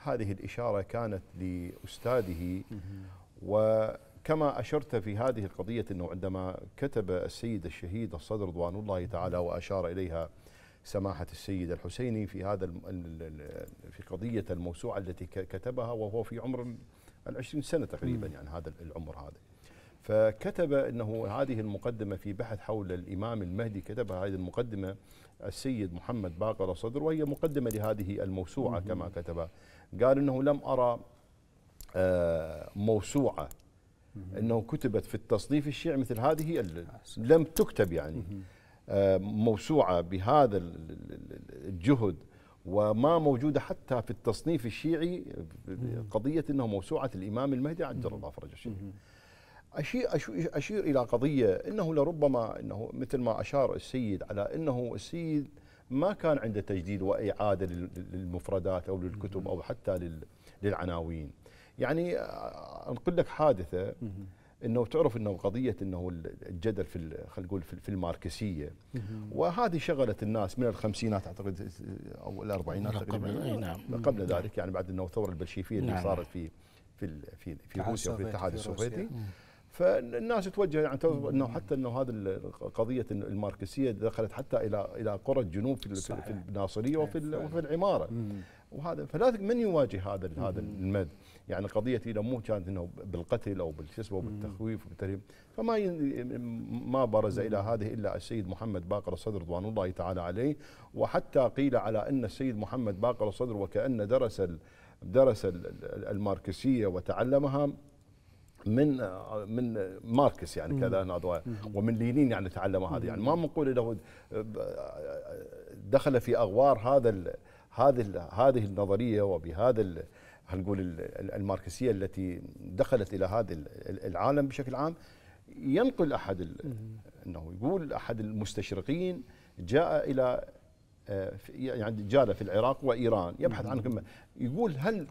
هذه الإشارة كانت لأستاذه وكما أشرت في هذه القضية أنه عندما كتب السيد الشهيد الصدر رضوان الله تعالى وأشار إليها سماحة السيد الحسيني في هذا في قضية الموسوعة التي كتبها وهو في عمر العشرين سنة تقريبا يعني هذا العمر هذا فكتب أنه هذه المقدمة في بحث حول الإمام المهدي كتبها هذه المقدمة السيد محمد باقر الصدر وهي مقدمة لهذه الموسوعة كما كتب قال أنه لم أرى آه، موسوعة أنه كتبت في التصنيف الشيعي مثل هذه لم تكتب يعني آه، موسوعة بهذا الجهد وما موجودة حتى في التصنيف الشيعي قضية أنه موسوعة الإمام المهدي عجل الله فرجه الشيعي أشير, أشير, أشير إلى قضية أنه لربما أنه مثل ما أشار السيد على أنه السيد ما كان عنده تجديد وإعادة للمفردات أو للكتب أو حتى للعناوين يعني آه، أنقل لك حادثة انه تعرف انه قضيه انه الجدل في خلينا نقول في الماركسيه وهذه شغلت الناس من الخمسينات اعتقد او الاربعينات تقريبا نعم قبل ذلك يعني بعد انه الثوره البلشيفيه اللي نعم. صارت في في في في روسيا وفي الاتحاد السوفيتي فالناس توجه يعني انه حتى انه هذا قضيه الماركسيه دخلت حتى الى الى قرى الجنوب في, صحيح. في الناصريه وفي وفي العماره مم. وهذا فلا من يواجه هذا مم. هذا المد يعني قضيه اذا مو كانت انه بالقتل او بالشسبه وبالتخويف وبالترهيب فما ما برز مم. الى هذه الا السيد محمد باقر الصدر رضوان الله تعالى عليه وحتى قيل على ان السيد محمد باقر الصدر وكان درس درس الماركسيه وتعلمها من من ماركس يعني كذا ومن لينين يعني تعلم هذا يعني ما منقول له دخل في اغوار هذا هذه هذه النظريه وبهذا هنقول الماركسيه التي دخلت الى هذا العالم بشكل عام ينقل احد انه يقول احد المستشرقين جاء الى آه، يعني جاء في العراق وايران يبحث عن يقول هل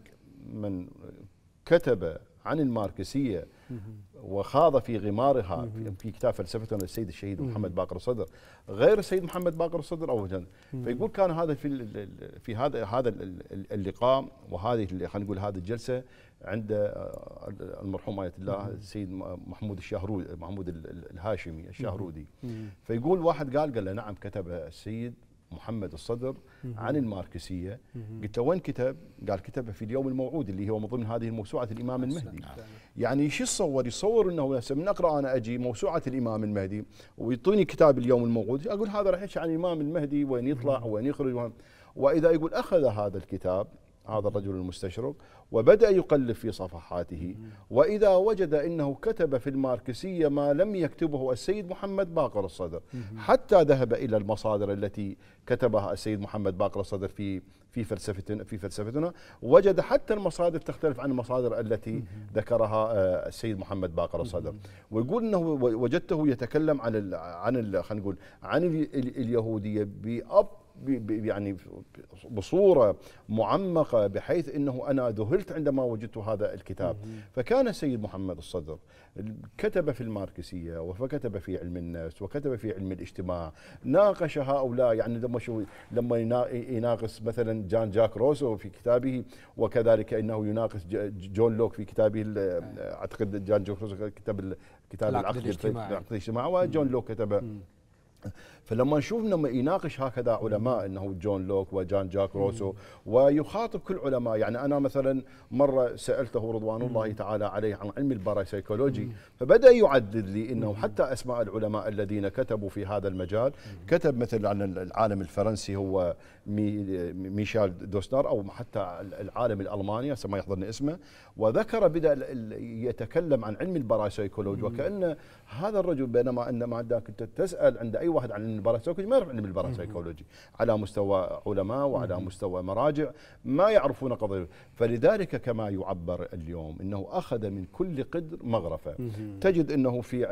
من كتب عن الماركسية وخاض في غمارها في كتاب فلسفة للسيد الشهيد محمد باقر الصدر غير السيد محمد باقر الصدر اولا فيقول كان هذا في في هذا هذا اللقاء وهذه خلينا نقول هذه الجلسه عند آه، آه، المرحوم آية الله السيد محمود الشهرودي محمود الهاشمي الشهرودي فيقول واحد قال قال له نعم كتب السيد محمد الصدر عن الماركسية قلت له وين كتب؟ قال كتبه في اليوم الموعود اللي هو من ضمن هذه الموسوعة الإمام المهدي نعم. يعني شو يصور؟ يصور أنه من أقرأ أنا أجي موسوعة الإمام المهدي ويعطيني كتاب اليوم الموعود أقول هذا راح يحكي عن الإمام المهدي وين يطلع وين يخرج وإذا يقول أخذ هذا الكتاب هذا الرجل المستشرق وبدأ يقلب في صفحاته وإذا وجد أنه كتب في الماركسية ما لم يكتبه السيد محمد باقر الصدر حتى ذهب إلى المصادر التي كتبها السيد محمد باقر الصدر في في فلسفتنا في فلسفتنا وجد حتى المصادر تختلف عن المصادر التي ذكرها آه، السيد محمد باقر الصدر ويقول انه وجدته يتكلم عن عن خلينا نقول عن اليهوديه بأب يعني بصوره معمقه بحيث انه انا ذهلت عندما وجدت هذا الكتاب فكان السيد محمد الصدر كتب في الماركسيه وكتب في علم النفس وكتب في علم الاجتماع ناقش هؤلاء يعني لما شو لما يناقش مثلا جان جاك روسو في كتابه وكذلك انه يناقش جون لوك في كتابه اعتقد جان جاك روسو كتب كتاب العقد الاجتماعي العقد الاجتماعي وجون لوك كتب فلما نشوف لما يناقش هكذا علماء انه جون لوك وجان جاك روسو ويخاطب كل علماء يعني انا مثلا مره سالته رضوان الله تعالى عليه عن علم الباراسيكولوجي فبدا يعدد لي انه حتى اسماء العلماء الذين كتبوا في هذا المجال كتب مثل عن العالم الفرنسي هو ميشال دوسنار او حتى العالم الالماني هسه ما يحضرني اسمه وذكر بدا يتكلم عن علم الباراسيكولوجي وكان هذا الرجل بينما ان ما كنت تسال عند اي واحد عن البراءه السيكولوجي ما يعرف علم البراءه السيكولوجي على مستوى علماء وعلى مستوى مراجع ما يعرفون قضيه فلذلك كما يعبر اليوم انه اخذ من كل قدر مغرفه تجد انه في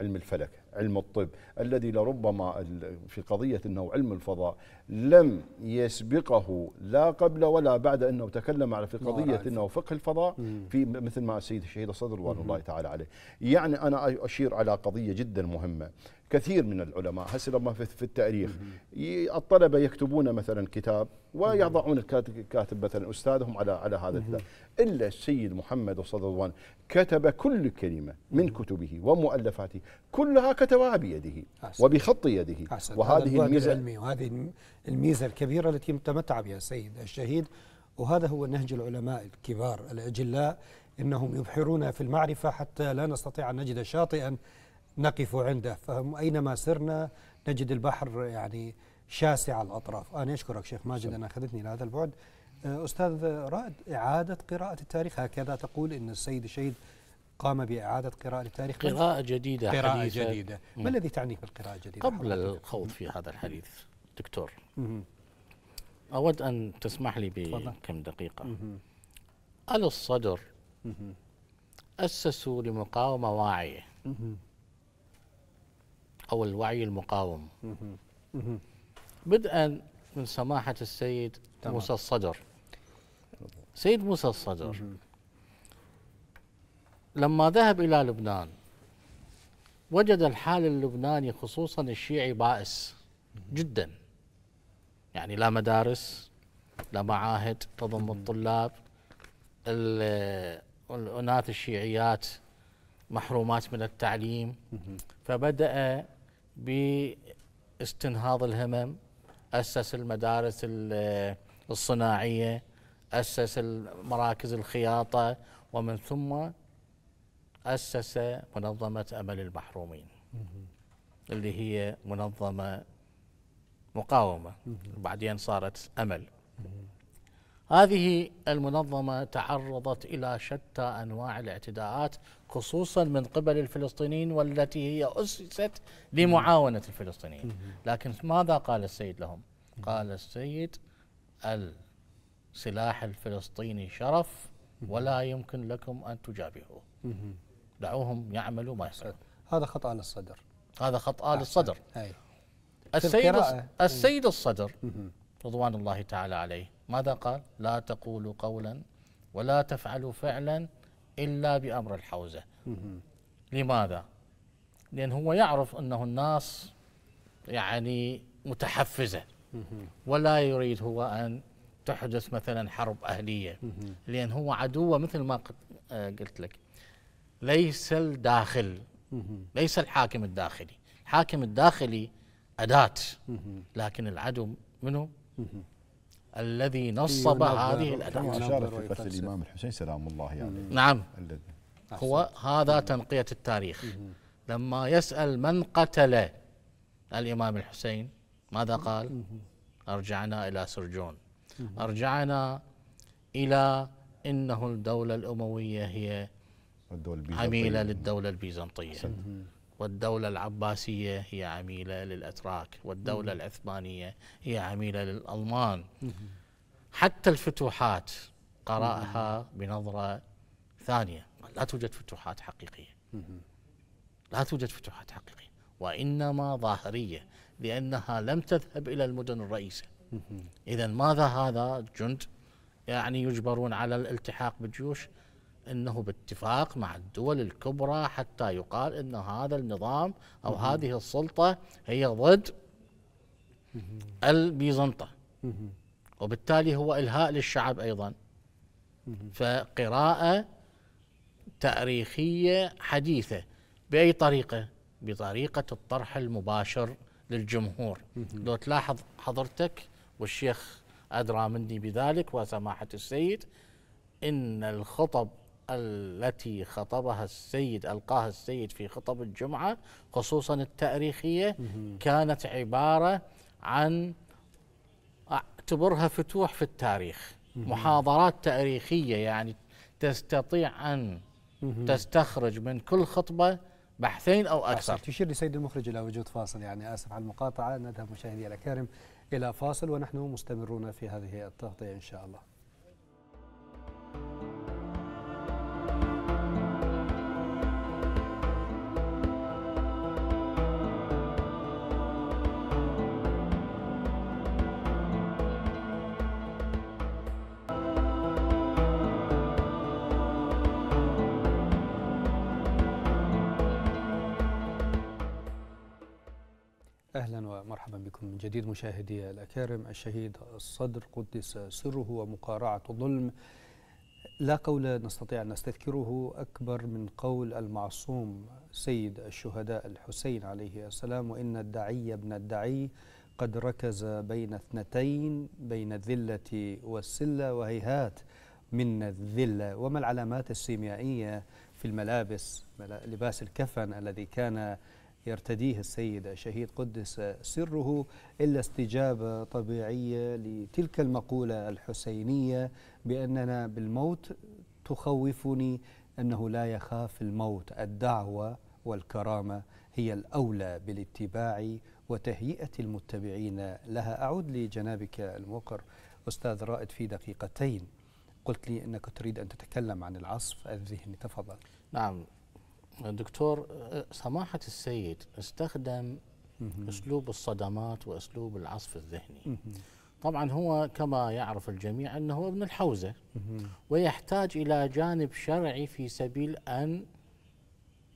علم الفلك علم الطب الذي لربما في قضيه انه علم الفضاء لم يسبقه لا قبل ولا بعد انه تكلم على في قضيه انه فقه الفضاء في مثل ما السيد الشهيد الصدر رضوان الله تعالى عليه يعني انا اشير على قضيه جدا مهمه كثير من العلماء هسه لما في التاريخ الطلبه يكتبون مثلا كتاب ويضعون الكاتب مثلا استاذهم على على هذا الكتاب الا السيد محمد وسلم كتب كل كلمه من كتبه ومؤلفاته كلها كتبها بيده وبخط يده وهذه الميزه وهذه الميزه الكبيره التي تمتع بها
السيد الشهيد وهذا هو نهج العلماء الكبار الاجلاء انهم يبحرون في المعرفه حتى لا نستطيع ان نجد شاطئا نقف عنده فأينما سرنا نجد البحر يعني شاسع الأطراف أنا أشكرك شيخ ماجد أن أخذتني إلى هذا البعد آه، أستاذ رائد إعادة قراءة التاريخ هكذا تقول أن السيد الشهيد قام بإعادة قراءة التاريخ قراءة جديدة قراءة حديثة جديدة ما الذي تعنيه بالقراءة
الجديدة قبل الخوض في هذا الحديث دكتور مم. أود أن تسمح لي بكم دقيقة آل الصدر مم. أسسوا لمقاومة واعية مم. أو الوعي المقاوم بدءا من سماحة السيد تمام. موسى الصدر سيد موسى الصدر لما ذهب إلى لبنان وجد الحال اللبناني خصوصا الشيعي بائس جدا يعني لا مدارس لا معاهد تضم الطلاب الأناث الشيعيات محرومات من التعليم فبدأ باستنهاض الهمم أسس المدارس الصناعية أسس مراكز الخياطة ومن ثم أسس منظمة أمل المحرومين اللي هي منظمة مقاومة وبعدين صارت أمل هذه المنظمة تعرضت إلى شتى أنواع الاعتداءات خصوصا من قبل الفلسطينيين والتي هي أسست لمعاونة الفلسطينيين لكن ماذا قال السيد لهم قال السيد السلاح الفلسطيني شرف ولا يمكن لكم أن تجابهوه دعوهم يعملوا ما يصنعون هذا خطأ للصدر هذا خطأ للصدر السيد السيد الصدر رضوان الله تعالى عليه ماذا قال لا تقولوا قولا ولا تفعلوا فعلا إلا بأمر الحوزة لماذا لأن هو يعرف أنه الناس يعني متحفزة ولا يريد هو أن تحدث مثلا حرب أهلية لأن هو عدو مثل ما قلت آه، لك ليس الداخل ليس الحاكم الداخلي الحاكم الداخلي أداة لكن العدو منه الذي إيه، نصب هذه الأدوات شارك في قتل
الإمام الحسين سلام الله عليه يعني نعم
هو هذا تنقية التاريخ لما يسأل من قتل الإمام الحسين ماذا قال أرجعنا إلى سرجون أرجعنا إلى إنه الدولة الأموية هي عميلة للدولة البيزنطية والدولة العباسية هي عميلة للأتراك والدولة مم. العثمانية هي عميلة للألمان مم. حتى الفتوحات قرأها بنظرة ثانية لا توجد فتوحات حقيقية مم. لا توجد فتوحات حقيقية وإنما ظاهرية لأنها لم تذهب إلى المدن الرئيسة إذا ماذا هذا جند يعني يجبرون على الالتحاق بالجيوش انه باتفاق مع الدول الكبرى حتى يقال ان هذا النظام او مم. هذه السلطه هي ضد البيزنطه وبالتالي هو الهاء للشعب ايضا فقراءه تاريخيه حديثه باي طريقه بطريقه الطرح المباشر للجمهور لو تلاحظ حضرتك والشيخ ادرى مني بذلك وسماحه السيد ان الخطب التي خطبها السيد ألقاها السيد في خطب الجمعة خصوصا التاريخية كانت عبارة عن اعتبرها فتوح في التاريخ محاضرات تاريخية يعني تستطيع أن تستخرج من كل خطبة بحثين أو أكثر تشير لسيد المخرج إلى وجود فاصل
يعني آسف على المقاطعة نذهب مشاهدي الأكارم إلى فاصل ونحن مستمرون في هذه التغطية إن شاء الله مرحبا بكم من جديد مشاهدي الأكارم الشهيد الصدر قدس سره ومقارعة الظلم لا قول نستطيع أن نستذكره أكبر من قول المعصوم سيد الشهداء الحسين عليه السلام وإن الدعي ابن الدعي قد ركز بين اثنتين بين الذلة والسلة وهيهات من الذلة وما العلامات السيميائية في الملابس لباس الكفن الذي كان يرتديه السيد الشهيد قدس سره إلا استجابة طبيعية لتلك المقولة الحسينية بأننا بالموت تخوفني أنه لا يخاف الموت الدعوة والكرامة هي الأولى بالاتباع وتهيئة المتبعين لها أعود لجنابك الموقر أستاذ رائد في دقيقتين قلت لي أنك تريد أن تتكلم عن العصف الذهني تفضل
نعم دكتور سماحة السيد استخدم اسلوب الصدمات واسلوب العصف الذهني طبعا هو كما يعرف الجميع انه ابن الحوزه ويحتاج الى جانب شرعي في سبيل ان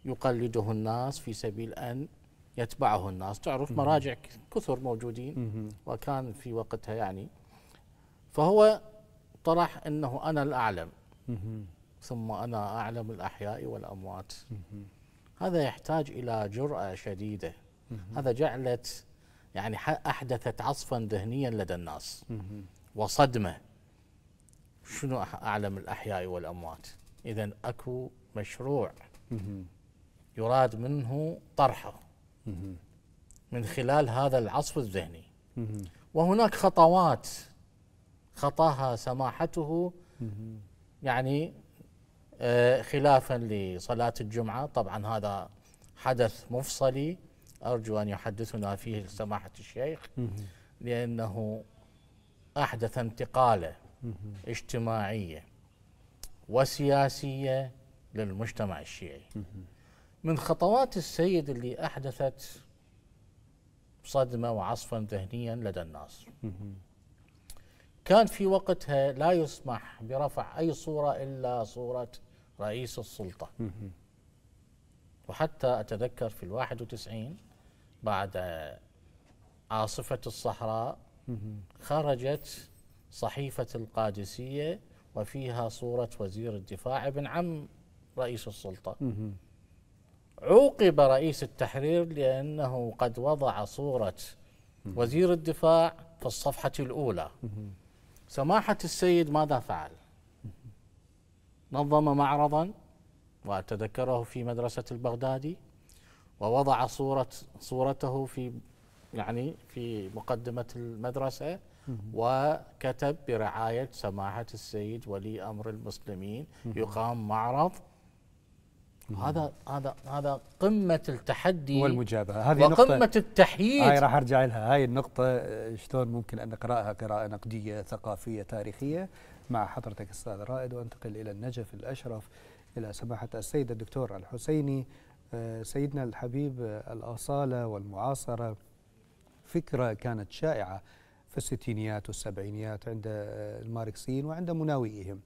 يقلده الناس في سبيل ان يتبعه الناس تعرف مراجع كثر موجودين وكان في وقتها يعني فهو طرح انه انا الاعلم ثم أنا أعلم الأحياء والأموات هذا يحتاج إلى جرأة شديدة هذا جعلت يعني أحدثت عصفا ذهنيا لدى الناس وصدمة شنو أعلم الأحياء والأموات إذا أكو مشروع يراد منه طرحه من خلال هذا العصف الذهني وهناك خطوات خطاها سماحته يعني آه، خلافا لصلاة الجمعة طبعا هذا حدث مفصلي أرجو أن يحدثنا فيه سماحة الشيخ لأنه أحدث انتقالة اجتماعية وسياسية للمجتمع الشيعي من خطوات السيد اللي أحدثت صدمة وعصفا ذهنيا لدى الناس كان في وقتها لا يسمح برفع أي صورة إلا صورة رئيس السلطة وحتى أتذكر في الواحد وتسعين بعد عاصفة الصحراء خرجت صحيفة القادسية وفيها صورة وزير الدفاع ابن عم رئيس السلطة عوقب رئيس التحرير لأنه قد وضع صورة وزير الدفاع في الصفحة الأولى سماحة السيد ماذا فعل؟ نظم معرضا وأتذكره في مدرسة البغدادي ووضع صورة صورته في يعني في مقدمة المدرسة وكتب برعاية سماحة السيد ولي أمر المسلمين يقام معرض هذا هذا هذا قمة التحدي والمجابهة هذه وقمة التحييد هاي راح
ارجع لها هاي النقطة شلون ممكن ان نقراها قراءة نقدية ثقافية تاريخية مع حضرتك استاذ رائد وانتقل الى النجف الاشرف الى سماحه السيد الدكتور الحسيني آه، سيدنا الحبيب آه، الاصاله والمعاصره فكره كانت شائعه في الستينيات والسبعينيات عند آه، الماركسيين وعند مناوئهم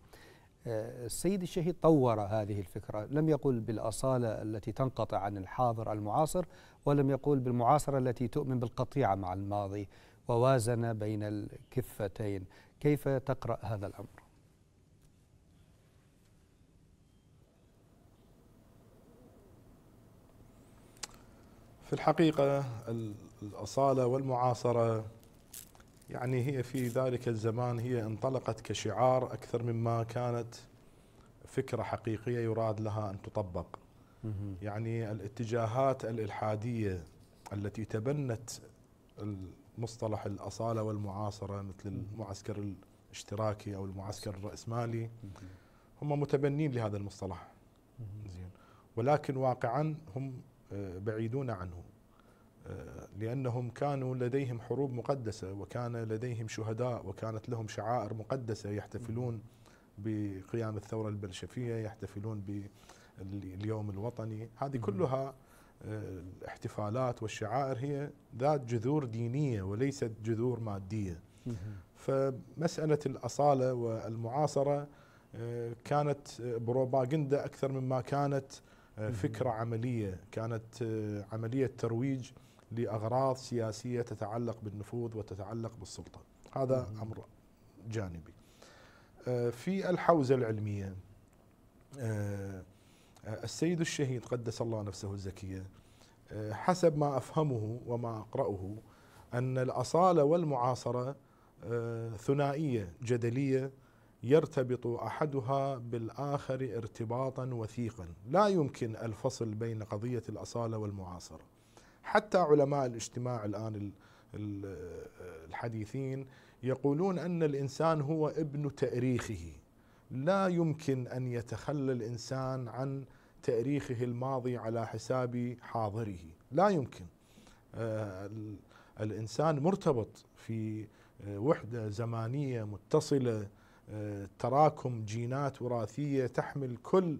السيد الشهيد طور هذه الفكرة لم يقل بالأصالة التي تنقطع عن الحاضر المعاصر ولم يقول بالمعاصرة التي تؤمن بالقطيعة مع الماضي ووازن بين الكفتين كيف تقرأ هذا الأمر؟
في الحقيقة الأصالة والمعاصرة يعني هي في ذلك الزمان هي انطلقت كشعار أكثر مما كانت فكرة حقيقية يراد لها أن تطبق يعني الاتجاهات الإلحادية التي تبنت مصطلح الأصالة والمعاصرة مثل المعسكر الاشتراكي أو المعسكر الرأسمالي هم متبنين لهذا المصطلح زين ولكن واقعا هم آه، بعيدون عنه آه، لأنهم كانوا لديهم حروب مقدسة وكان لديهم شهداء وكانت لهم شعائر مقدسة يحتفلون بقيام الثورة البلشفية يحتفلون باليوم الوطني هذه كلها الاحتفالات والشعائر هي ذات جذور دينيه وليست جذور ماديه. فمساله الاصاله والمعاصره آه، كانت آه، بروباغندا اكثر مما كانت آه، فكره عمليه، كانت عمليه ترويج لاغراض سياسيه تتعلق بالنفوذ وتتعلق بالسلطه. هذا امر جانبي. في الحوزه العلميه آه، السيد الشهيد قدس الله نفسه الزكية آه، حسب ما أفهمه وما أقرأه أن الأصالة والمعاصرة آه، ثنائية جدلية يرتبط أحدها بالآخر ارتباطا وثيقا لا يمكن الفصل بين قضية الأصالة والمعاصرة حتى علماء الاجتماع الآن الحديثين يقولون أن الإنسان هو ابن تاريخه لا يمكن ان يتخلى الانسان عن تاريخه الماضي على حساب حاضره لا يمكن آه، الانسان مرتبط في آه، وحده زمانيه متصله آه، تراكم جينات وراثيه تحمل كل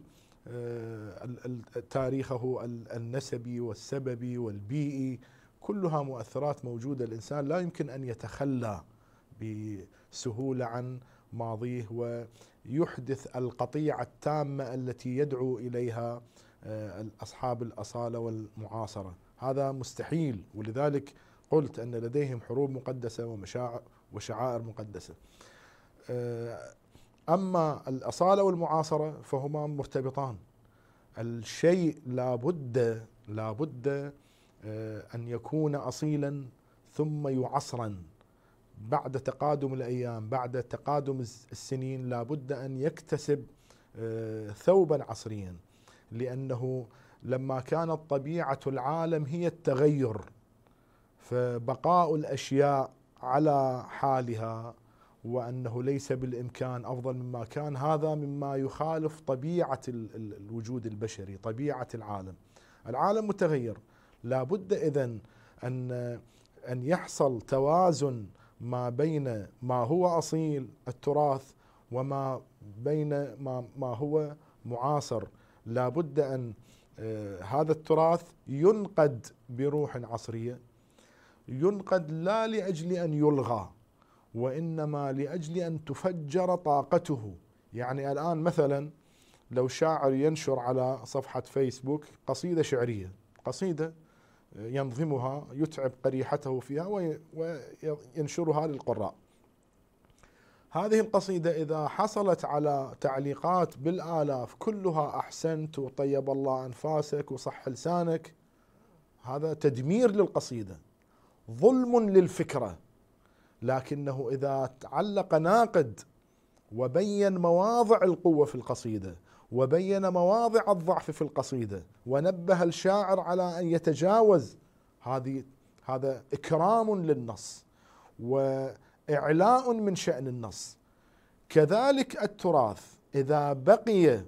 تاريخه النسبي والسببي والبيئي كلها مؤثرات موجوده الانسان لا يمكن ان يتخلى بسهوله عن ماضيه و يحدث القطيعه التامه التي يدعو اليها آه، اصحاب الاصاله والمعاصره، هذا مستحيل ولذلك قلت ان لديهم حروب مقدسه ومشاعر وشعائر مقدسه. آه، اما الاصاله والمعاصره فهما مرتبطان. الشيء لابد لابد آه، ان يكون اصيلا ثم يعصرا بعد تقادم الايام بعد تقادم السنين لابد ان يكتسب آه، ثوبا عصريا لانه لما كانت طبيعه العالم هي التغير فبقاء الاشياء على حالها وانه ليس بالامكان افضل مما كان هذا مما يخالف طبيعه الوجود البشري طبيعه العالم العالم متغير لابد اذا ان ان يحصل توازن ما بين ما هو اصيل التراث وما بين ما, ما هو معاصر لابد ان آه، هذا التراث ينقد بروح عصريه ينقد لا لاجل ان يلغى وانما لاجل ان تفجر طاقته يعني الان مثلا لو شاعر ينشر على صفحه فيسبوك قصيده شعريه قصيده ينظمها يتعب قريحته فيها وينشرها للقراء هذه القصيدة إذا حصلت على تعليقات بالآلاف كلها أحسنت وطيب الله أنفاسك وصح لسانك هذا تدمير للقصيدة ظلم للفكرة لكنه إذا تعلق ناقد وبين مواضع القوة في القصيدة وبين مواضع الضعف في القصيدة ونبه الشاعر على أن يتجاوز هذه هذا إكرام للنص وإعلاء من شأن النص كذلك التراث إذا بقي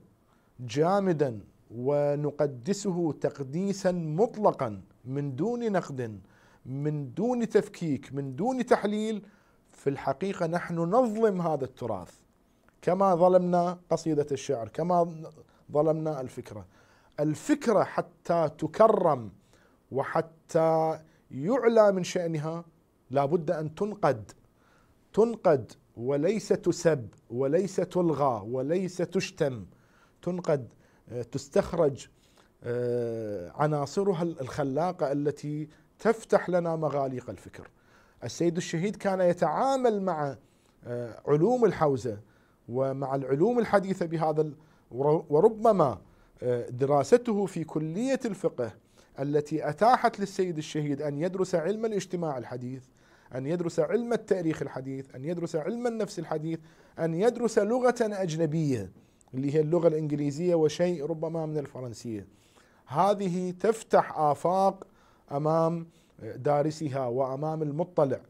جامدا ونقدسه تقديسا مطلقا من دون نقد من دون تفكيك من دون تحليل في الحقيقة نحن نظلم هذا التراث كما ظلمنا قصيدة الشعر كما ظلمنا الفكرة الفكرة حتى تكرم وحتى يعلى من شأنها لابد أن تنقد تنقد وليس تسب وليس تلغى وليس تشتم تنقد آه، تستخرج آه، عناصرها الخلاقة التي تفتح لنا مغاليق الفكر السيد الشهيد كان يتعامل مع آه، علوم الحوزة ومع العلوم الحديثة بهذا وربما آه، دراسته في كلية الفقه التي أتاحت للسيد الشهيد أن يدرس علم الاجتماع الحديث أن يدرس علم التاريخ الحديث أن يدرس علم النفس الحديث أن يدرس لغة أجنبية اللي هي اللغة الإنجليزية وشيء ربما من الفرنسية هذه تفتح آفاق أمام آه، دارسها وأمام المطلع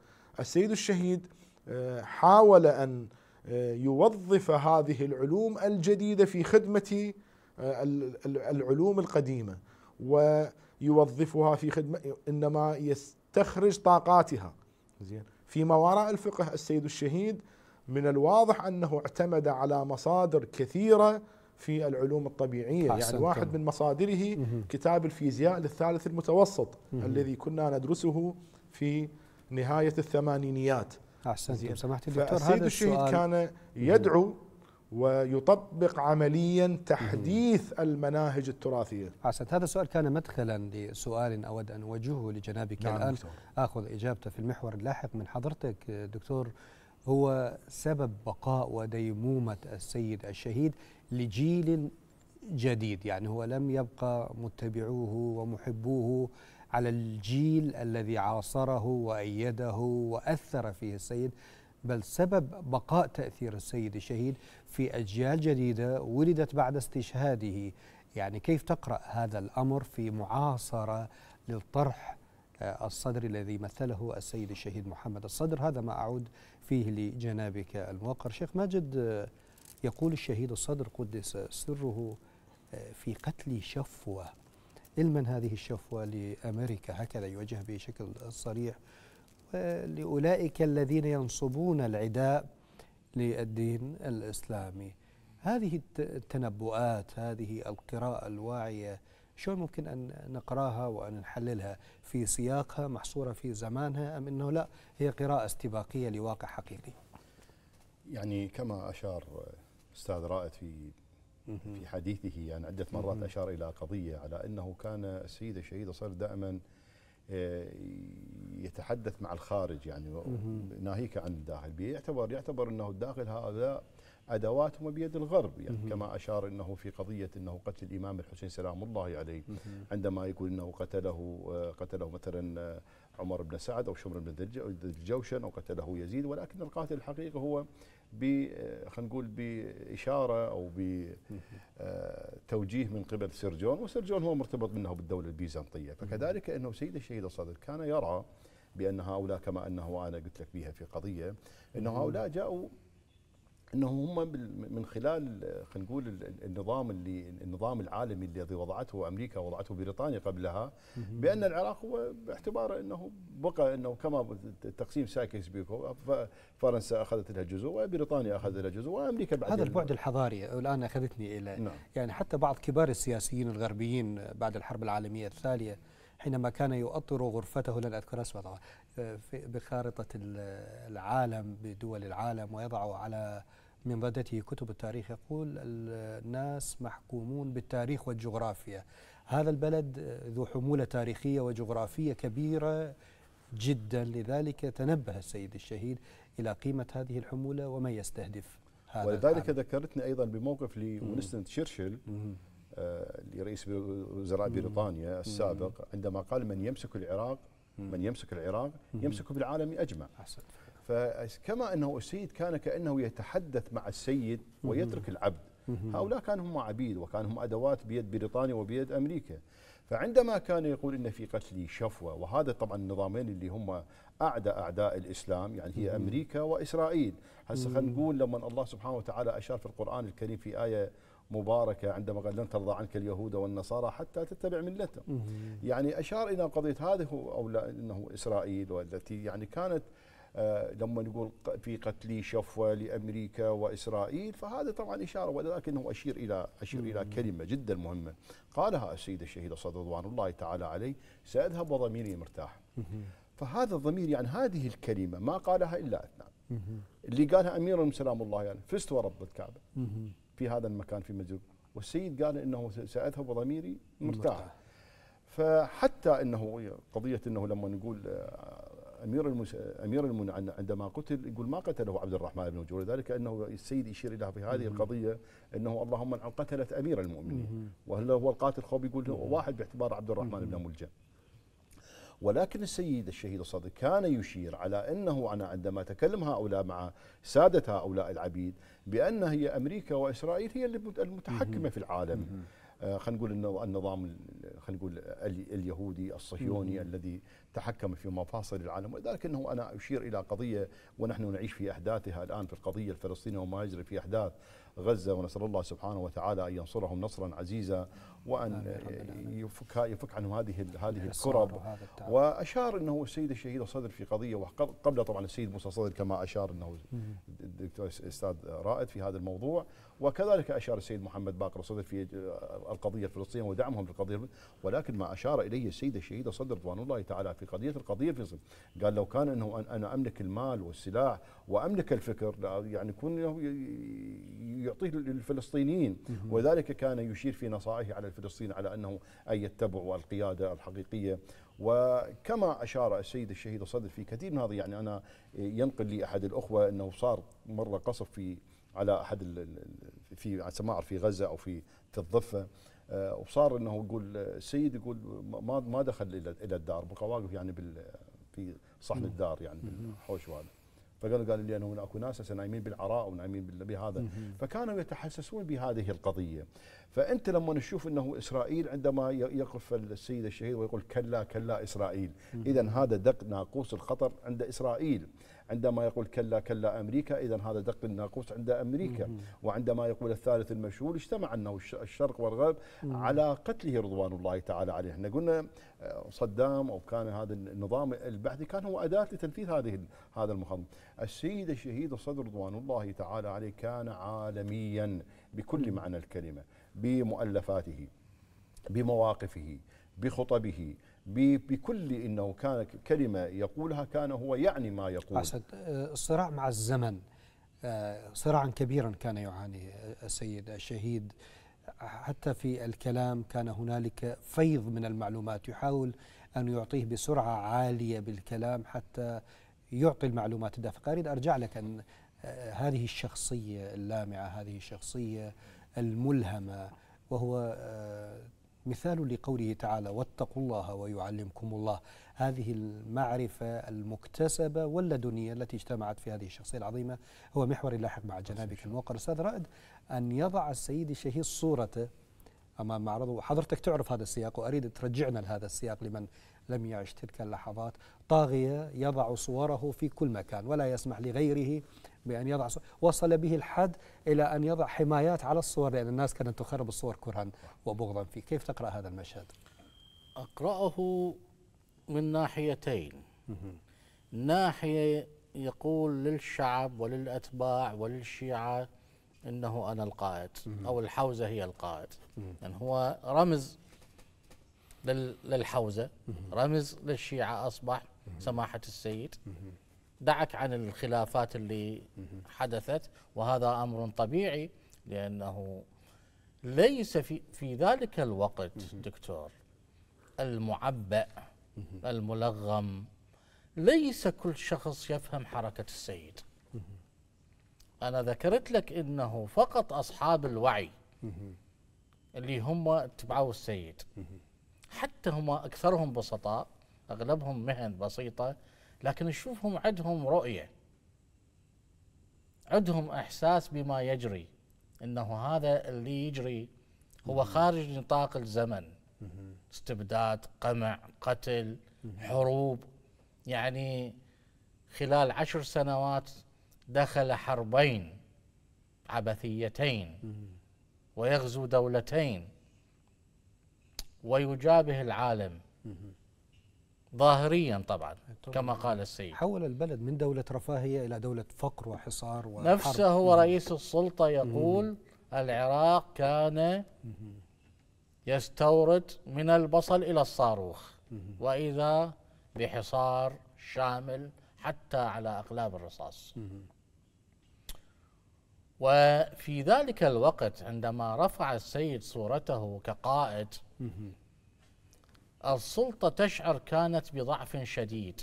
السيد الشهيد آه، حاول أن آه، يوظف هذه العلوم الجديدة في خدمة آه، العلوم القديمة ويوظفها في خدمة إنما يستخرج طاقاتها زين فيما وراء الفقه السيد الشهيد من الواضح أنه اعتمد على مصادر كثيرة في العلوم الطبيعية يعني واحد من مصادره كتاب الفيزياء للثالث المتوسط الذي كنا ندرسه في نهاية الثمانينيات احسنتم سمحت الدكتور هذا الشهيد كان يدعو ويطبق عمليا تحديث المناهج التراثيه.
احسنت هذا السؤال كان مدخلا لسؤال اود ان اوجهه لجنابك نعم الان دكتور. اخذ اجابته في المحور اللاحق من حضرتك دكتور هو سبب بقاء وديمومه السيد الشهيد لجيل جديد يعني هو لم يبقى متبعوه ومحبوه على الجيل الذي عاصره وأيده وأثر فيه السيد بل سبب بقاء تأثير السيد الشهيد في أجيال جديدة ولدت بعد استشهاده يعني كيف تقرأ هذا الأمر في معاصرة للطرح آه، الصدري الذي مثله السيد الشهيد محمد الصدر هذا ما أعود فيه لجنابك الموقر شيخ ماجد آه، يقول الشهيد الصدر قدس سره آه، في قتل شفوه لمن هذه الشفوة لأمريكا هكذا يوجه بشكل صريح لأولئك الذين ينصبون العداء للدين الإسلامي هذه التنبؤات هذه القراءة الواعية شو ممكن أن نقراها وأن نحللها في سياقها محصورة في زمانها أم أنه لا هي قراءة استباقية لواقع حقيقي
يعني كما أشار أستاذ رائد في في حديثه يعني عدة مرات أشار إلى قضية على أنه كان السيد الشهيد صار دائما آه، يتحدث مع الخارج يعني ناهيك عن الداخل بيعتبر يعتبر أنه الداخل هذا أدواتهم بيد الغرب يعني كما أشار أنه في قضية أنه قتل الإمام الحسين سلام الله عليه عندما يقول أنه قتله آه، قتله مثلا آه، عمر بن سعد أو شمر بن الجوشن أو قتله يزيد ولكن القاتل الحقيقي هو ب آه، خلينا نقول باشاره او بتوجيه آه، من قبل سيرجون وسيرجون هو مرتبط منه بالدوله البيزنطيه فكذلك انه سيد الشهيد الصدر كان يرى بان هؤلاء كما انه انا قلت لك بها في قضيه انه هؤلاء جاءوا انه هم من خلال خلينا نقول النظام اللي النظام العالمي الذي وضعته امريكا وضعته بريطانيا قبلها بان العراق هو باعتباره انه بقى انه كما تقسيم سايكس بيكو فرنسا اخذت لها جزء وبريطانيا اخذت لها جزء وامريكا بعد
هذا البعد الحضاري الان اخذتني الى نعم. يعني حتى بعض كبار السياسيين الغربيين بعد الحرب العالميه الثانيه حينما كان يؤطر غرفته لن اذكر اسمه طبعا بخارطه العالم بدول العالم ويضع على من ردته كتب التاريخ يقول الناس محكومون بالتاريخ والجغرافيا هذا البلد ذو حمولة تاريخية وجغرافية كبيرة جدا لذلك تنبه السيد الشهيد إلى قيمة هذه الحمولة ومن يستهدف
هذا ولذلك ذكرتني أيضا بموقف لونستن تشرشل آه، لرئيس وزراء بريطانيا السابق عندما قال من يمسك العراق من يمسك العراق يمسك بالعالم أجمع احسنت. فكما أنه السيد كان كأنه يتحدث مع السيد ويترك العبد هؤلاء كانوا هم عبيد وكانوا هم أدوات بيد بريطانيا وبيد أمريكا فعندما كان يقول ان في قتلي شفوه وهذا طبعا النظامين اللي هم اعدى اعداء الاسلام يعني هي امريكا واسرائيل هسه خلينا نقول لما الله سبحانه وتعالى اشار في القران الكريم في ايه مباركه عندما قال لن ترضى عنك اليهود والنصارى حتى تتبع ملتهم يعني اشار الى قضيه هذه او لا انه اسرائيل والتي يعني كانت آه، لما نقول في قتلي شفوة لأمريكا وإسرائيل فهذا طبعا إشارة ولكنه أشير إلى أشير إلى كلمة جدا مهمة قالها السيد الشهيد الصدر رضوان الله تعالى عليه سأذهب وضميري مرتاح فهذا الضمير يعني هذه الكلمة ما قالها إلا أثنان اللي قالها أمير سلام الله يعني فزت ورب الكعبة في هذا المكان في مسجد والسيد قال إنه سأذهب وضميري مرتاح فحتى انه قضيه انه لما نقول آه، امير المس... امير المن... عندما قتل يقول ما قتله عبد الرحمن بن جوير ذلك انه السيد يشير الى في هذه القضيه انه اللهم ان قتلت امير المؤمنين وهل هو القاتل خوب يقول واحد باعتبار عبد الرحمن بن ملجم ولكن السيد الشهيد الصادق كان يشير على انه انا عندما تكلم هؤلاء مع ساده هؤلاء العبيد بان هي امريكا واسرائيل هي المتحكمه في العالم آه، خلينا نقول النظام خلينا نقول اليهودي الصهيوني الذي تحكم في مفاصل العالم ولذلك انه انا اشير الى قضيه ونحن نعيش في احداثها الان في القضيه الفلسطينيه وما يجري في احداث غزه ونسال الله سبحانه وتعالى ان ينصرهم نصرا عزيزا وان يفك يفك عنهم هذه هذه الكرب واشار انه السيد الشهيد الصدر في قضيه وقبل طبعا السيد موسى صدر كما اشار انه الدكتور استاذ رائد في هذا الموضوع وكذلك أشار السيد محمد باقر الصدر في القضية الفلسطينية ودعمهم في القضيه ولكن ما أشار إليه السيد الشهيد الصدر رضوان الله تعالى في قضية القضية الفلسطينية قال لو كان أنه أنا أملك المال والسلاح وأملك الفكر يعني يكون يعطيه للفلسطينيين وذلك كان يشير في نصائحه على الفلسطين على أنه أن يتبعوا القيادة الحقيقية وكما اشار السيد الشهيد الصدر في كثير من هذه يعني انا ينقل لي احد الاخوه انه صار مره قصف في على احد في سماعر في غزه او في في الضفه آه، وصار انه يقول السيد يقول ما ما دخل الى الدار بقى واقف يعني بال في صحن الدار يعني بالحوش وهذا فقالوا قال لي انه اكو ناس نايمين بالعراء ونايمين بهذا فكانوا يتحسسون بهذه القضيه فانت لما نشوف انه اسرائيل عندما يقف السيد الشهيد ويقول كلا كلا اسرائيل اذا هذا دق ناقوس الخطر عند اسرائيل عندما يقول كلا كلا أمريكا إذا هذا دق الناقوس عند أمريكا وعندما يقول الثالث المشهور اجتمع أنه الشرق والغرب على قتله رضوان الله تعالى عليه احنا قلنا آه، صدام أو كان هذا النظام البحثي كان هو أداة لتنفيذ هذه هذا المخطط السيد الشهيد الصدر رضوان الله تعالى عليه كان عالميا بكل معنى الكلمة بمؤلفاته بمواقفه بخطبه بكل انه كان كلمه يقولها كان هو يعني ما يقول اسد
الصراع مع الزمن صراعا كبيرا كان يعاني السيد الشهيد حتى في الكلام كان هنالك فيض من المعلومات يحاول ان يعطيه بسرعه عاليه بالكلام حتى يعطي المعلومات الدافقه اريد ارجع لك ان هذه الشخصيه اللامعه هذه الشخصيه الملهمه وهو مثال لقوله تعالى واتقوا الله ويعلمكم الله هذه المعرفة المكتسبة واللدنية التي اجتمعت في هذه الشخصية العظيمة هو محور اللاحق مع جنابك الموقر أستاذ رائد أن يضع السيد الشهيد صورته أمام معرضه حضرتك تعرف هذا السياق وأريد ترجعنا لهذا السياق لمن لم يعش تلك اللحظات طاغية يضع صوره في كل مكان ولا يسمح لغيره بأن يضع صور وصل به الحد إلى أن يضع حمايات على الصور لأن الناس كانت تخرب الصور كرها وبغضا فيه كيف
تقرأ هذا المشهد؟ أقرأه من ناحيتين ناحية يقول للشعب وللأتباع وللشيعة إنه أنا القائد أو الحوزة هي القائد يعني هو رمز للحوزة رمز للشيعة أصبح سماحة السيد دعك عن الخلافات اللي حدثت وهذا أمر طبيعي لأنه ليس في, في ذلك الوقت دكتور المعبأ الملغم ليس كل شخص يفهم حركة السيد أنا ذكرت لك أنه فقط أصحاب الوعي اللي هم اتبعوا السيد حتى هم أكثرهم بسطاء أغلبهم مهن بسيطة لكن نشوفهم عندهم رؤية عندهم إحساس بما يجري أنه هذا اللي يجري هو خارج نطاق الزمن استبداد قمع قتل حروب يعني خلال عشر سنوات دخل حربين عبثيتين ويغزو دولتين ويجابه العالم ظاهريا طبعا, كما قال السيد حول البلد من دولة رفاهية إلى دولة فقر وحصار وحرب نفسه هو رئيس السلطة يقول العراق كان يستورد من البصل إلى الصاروخ وإذا بحصار شامل حتى على أقلام الرصاص وفي ذلك الوقت عندما رفع السيد صورته كقائد السلطة تشعر كانت بضعف شديد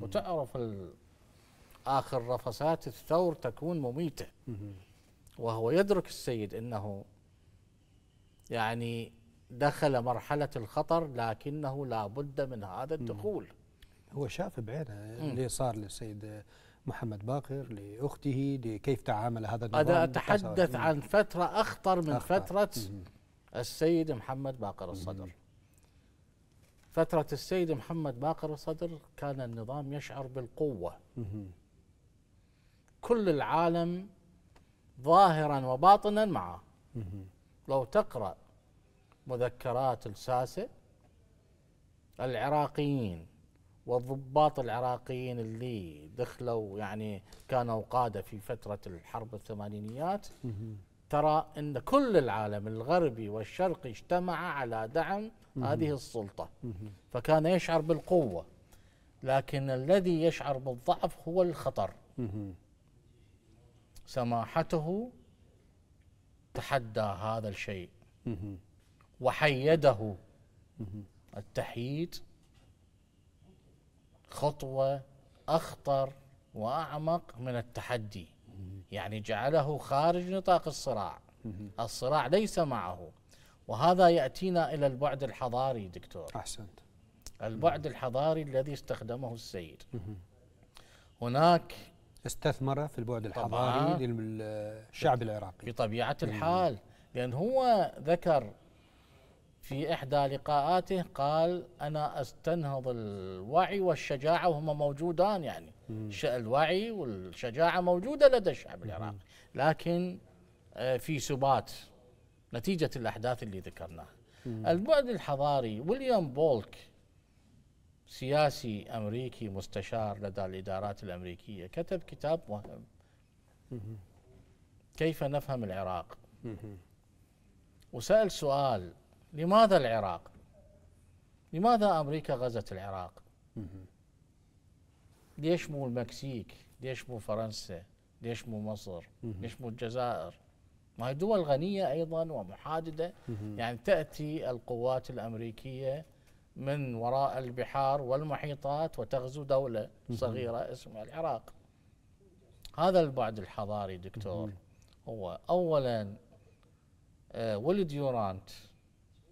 وتعرف آخر رفسات الثور تكون مميتة وهو يدرك السيد أنه يعني دخل مرحلة الخطر لكنه لا بد من هذا الدخول هو شاف بعينه اللي صار للسيد محمد باقر لأخته لكيف تعامل هذا النظام أنا أتحدث عن فترة أخطر من أخطر. فترة السيد محمد باقر الصدر فترة السيد محمد باقر الصدر كان النظام يشعر بالقوة كل العالم ظاهرا وباطنا معه لو تقرأ مذكرات الساسة العراقيين والضباط العراقيين اللي دخلوا يعني كانوا قادة في فترة الحرب الثمانينيات ترى أن كل العالم الغربي والشرقي اجتمع على دعم هذه السلطة فكان يشعر بالقوة لكن الذي يشعر بالضعف هو الخطر سماحته تحدى هذا الشيء وحيده التحييد خطوه اخطر واعمق من التحدي يعني جعله خارج نطاق الصراع الصراع ليس معه وهذا ياتينا الى البعد الحضاري دكتور احسنت البعد الحضاري الذي استخدمه السيد
هناك استثمر في البعد الحضاري
للشعب العراقي بطبيعه الحال لان هو ذكر في إحدى لقاءاته قال أنا أستنهض الوعي والشجاعة وهما موجودان يعني الوعي والشجاعة موجودة لدى الشعب العراقي لكن آه، في سبات نتيجة الأحداث اللي ذكرناها البعد الحضاري ويليام بولك سياسي أمريكي مستشار لدى الإدارات الأمريكية كتب كتاب مهم كيف نفهم العراق وسأل سؤال لماذا العراق؟ لماذا امريكا غزت العراق؟ ليش مو المكسيك؟ ليش مو فرنسا؟ ليش مو مصر؟ ليش مو الجزائر؟ ما هي دول غنيه ايضا ومحادده يعني تاتي القوات الامريكيه من وراء البحار والمحيطات وتغزو دوله صغيره اسمها العراق. هذا البعد الحضاري دكتور هو اولا آه، ولد يورانت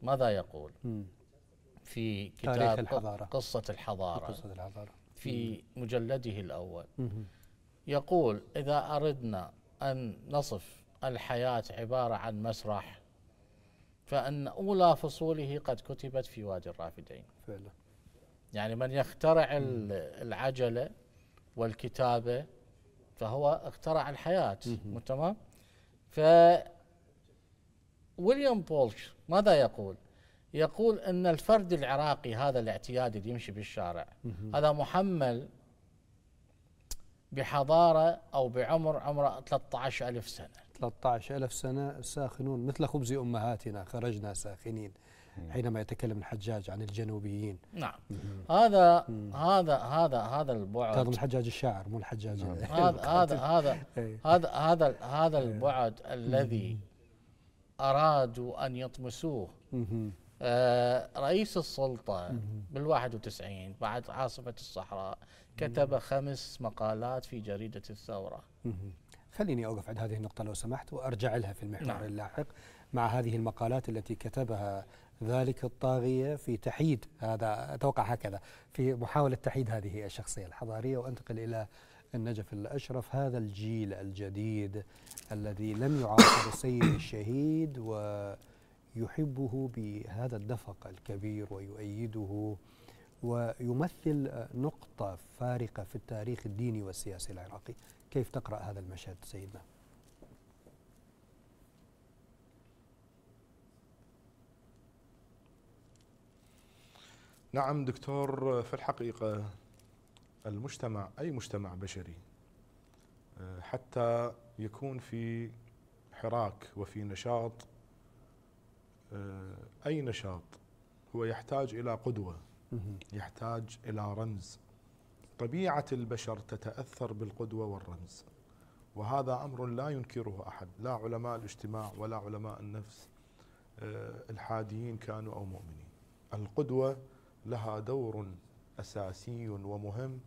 ماذا يقول
في كتاب تاريخ الحضارة
قصة الحضارة, قصة الحضارة في مجلده الأول يقول إذا أردنا أن نصف الحياة عبارة عن مسرح فأن أولى فصوله قد كتبت في وادي الرافدين فعلا يعني من يخترع العجلة والكتابة فهو اخترع الحياة تمام؟ ويليام بولش ماذا يقول؟ يقول ان الفرد العراقي هذا الاعتيادي اللي يمشي بالشارع هذا محمل بحضاره او بعمر عمره 13000 سنه
13000 سنه ساخنون مثل خبز امهاتنا خرجنا ساخنين حينما يتكلم الحجاج عن الجنوبيين
نعم هذا هذا هذا هذا البعد هذا الحجاج
الشاعر مو الحجاج نعم. إيه. هذا هذا
هذا هذا إيه. هذا البعد الذي أرادوا أن يطمسوه آه رئيس السلطة السلطة بال91 بعد عاصفة الصحراء كتب خمس مقالات في جريدة الثورة خليني أوقف عند هذه النقطة لو
سمحت وأرجع لها في المحور نعم. اللاحق مع هذه المقالات التي كتبها ذلك الطاغية في تحييد هذا أتوقع هكذا في محاولة تحييد هذه الشخصية الحضارية وأنتقل إلى النجف الأشرف هذا الجيل الجديد الذي لم يعاصر السيد الشهيد ويحبه بهذا الدفق الكبير ويؤيده ويمثل نقطة فارقة في التاريخ الديني والسياسي العراقي كيف تقرأ هذا المشهد سيدنا؟
نعم دكتور في الحقيقة المجتمع أي مجتمع بشري آه، حتى يكون في حراك وفي نشاط آه، أي نشاط هو يحتاج إلى قدوة يحتاج إلى رمز طبيعة البشر تتأثر بالقدوة والرمز وهذا أمر لا ينكره أحد لا علماء الاجتماع ولا علماء النفس آه، الحاديين كانوا أو مؤمنين القدوة لها دور أساسي ومهم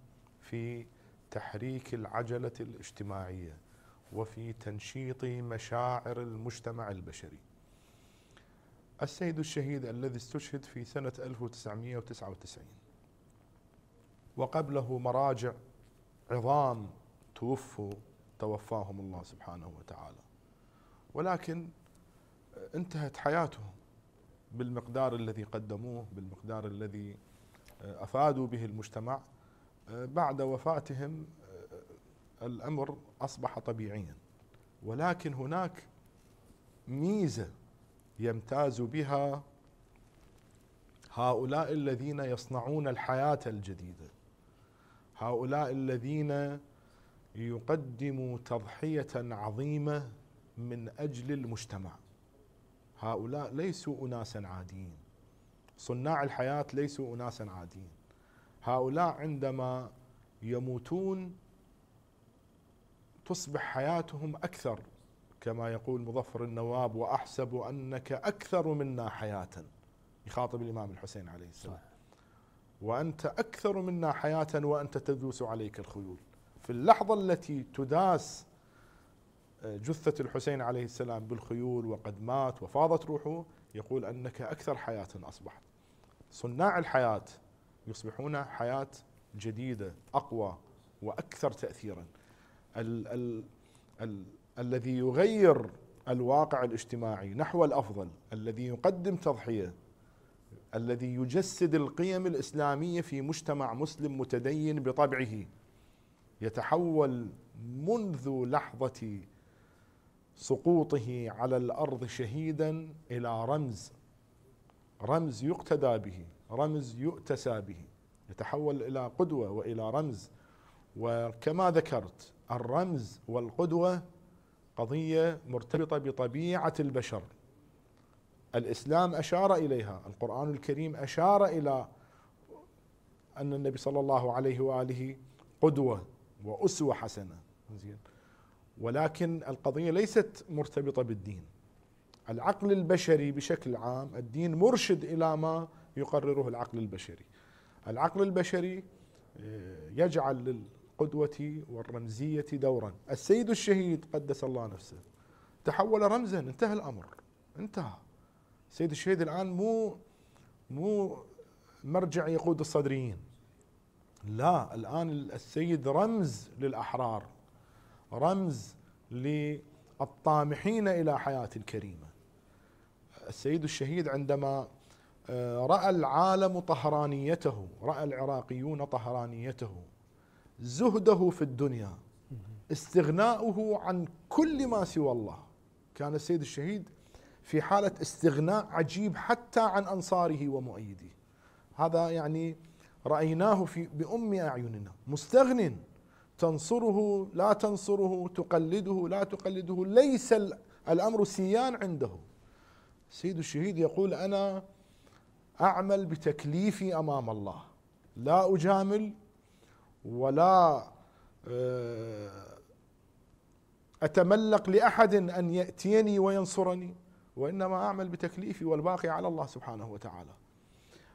في تحريك العجله الاجتماعيه وفي تنشيط مشاعر المجتمع البشري. السيد الشهيد الذي استشهد في سنه 1999 وقبله مراجع عظام توفوا توفاهم الله سبحانه وتعالى ولكن انتهت حياتهم بالمقدار الذي قدموه بالمقدار الذي افادوا به المجتمع بعد وفاتهم آه، الامر اصبح طبيعيا ولكن هناك ميزه يمتاز بها هؤلاء الذين يصنعون الحياه الجديده هؤلاء الذين يقدموا تضحيه عظيمه من اجل المجتمع هؤلاء ليسوا اناسا عاديين صناع الحياه ليسوا اناسا عاديين هؤلاء عندما يموتون تصبح حياتهم أكثر كما يقول مظفر النواب وأحسب أنك أكثر منا حياة يخاطب الإمام الحسين عليه السلام صح. وأنت أكثر منا حياة وأنت تدوس عليك الخيول في اللحظة التي تداس آه، جثة الحسين عليه السلام بالخيول وقد مات وفاضت روحه يقول أنك أكثر حياة أصبحت صناع الحياة يصبحون حياة جديدة أقوى وأكثر تأثيرا ال ال ال الذي يغير الواقع الاجتماعي نحو الأفضل الذي يقدم تضحية الذي يجسد القيم الإسلامية في مجتمع مسلم متدين بطبعه يتحول منذ لحظة سقوطه على الأرض شهيدا إلى رمز رمز يقتدى به رمز يؤتسى به يتحول إلى قدوة وإلى رمز وكما ذكرت الرمز والقدوة قضية مرتبطة بطبيعة البشر الإسلام أشار إليها القرآن الكريم أشار إلى أن النبي صلى الله عليه وآله قدوة وأسوة حسنة زين ولكن القضية ليست مرتبطة بالدين العقل البشري بشكل عام الدين مرشد إلى ما يقرره العقل البشري العقل البشري آه، يجعل للقدوة والرمزية دورا السيد الشهيد قدس الله نفسه تحول رمزا انتهى الأمر انتهى السيد الشهيد الآن مو مو مرجع يقود الصدريين لا الآن السيد رمز للأحرار رمز للطامحين إلى حياة كريمة السيد الشهيد عندما آه، راى العالم طهرانيته راى العراقيون طهرانيته زهده في الدنيا استغناؤه عن كل ما سوى الله كان السيد الشهيد في حالة استغناء عجيب حتى عن أنصاره ومؤيديه هذا يعني رأيناه في بأم أعيننا مستغن تنصره لا تنصره تقلده لا تقلده ليس الأمر سيان عنده سيد الشهيد يقول أنا اعمل بتكليفي امام الله لا اجامل ولا آه، اتملق لاحد ان ياتيني وينصرني وانما اعمل بتكليفي والباقي على الله سبحانه وتعالى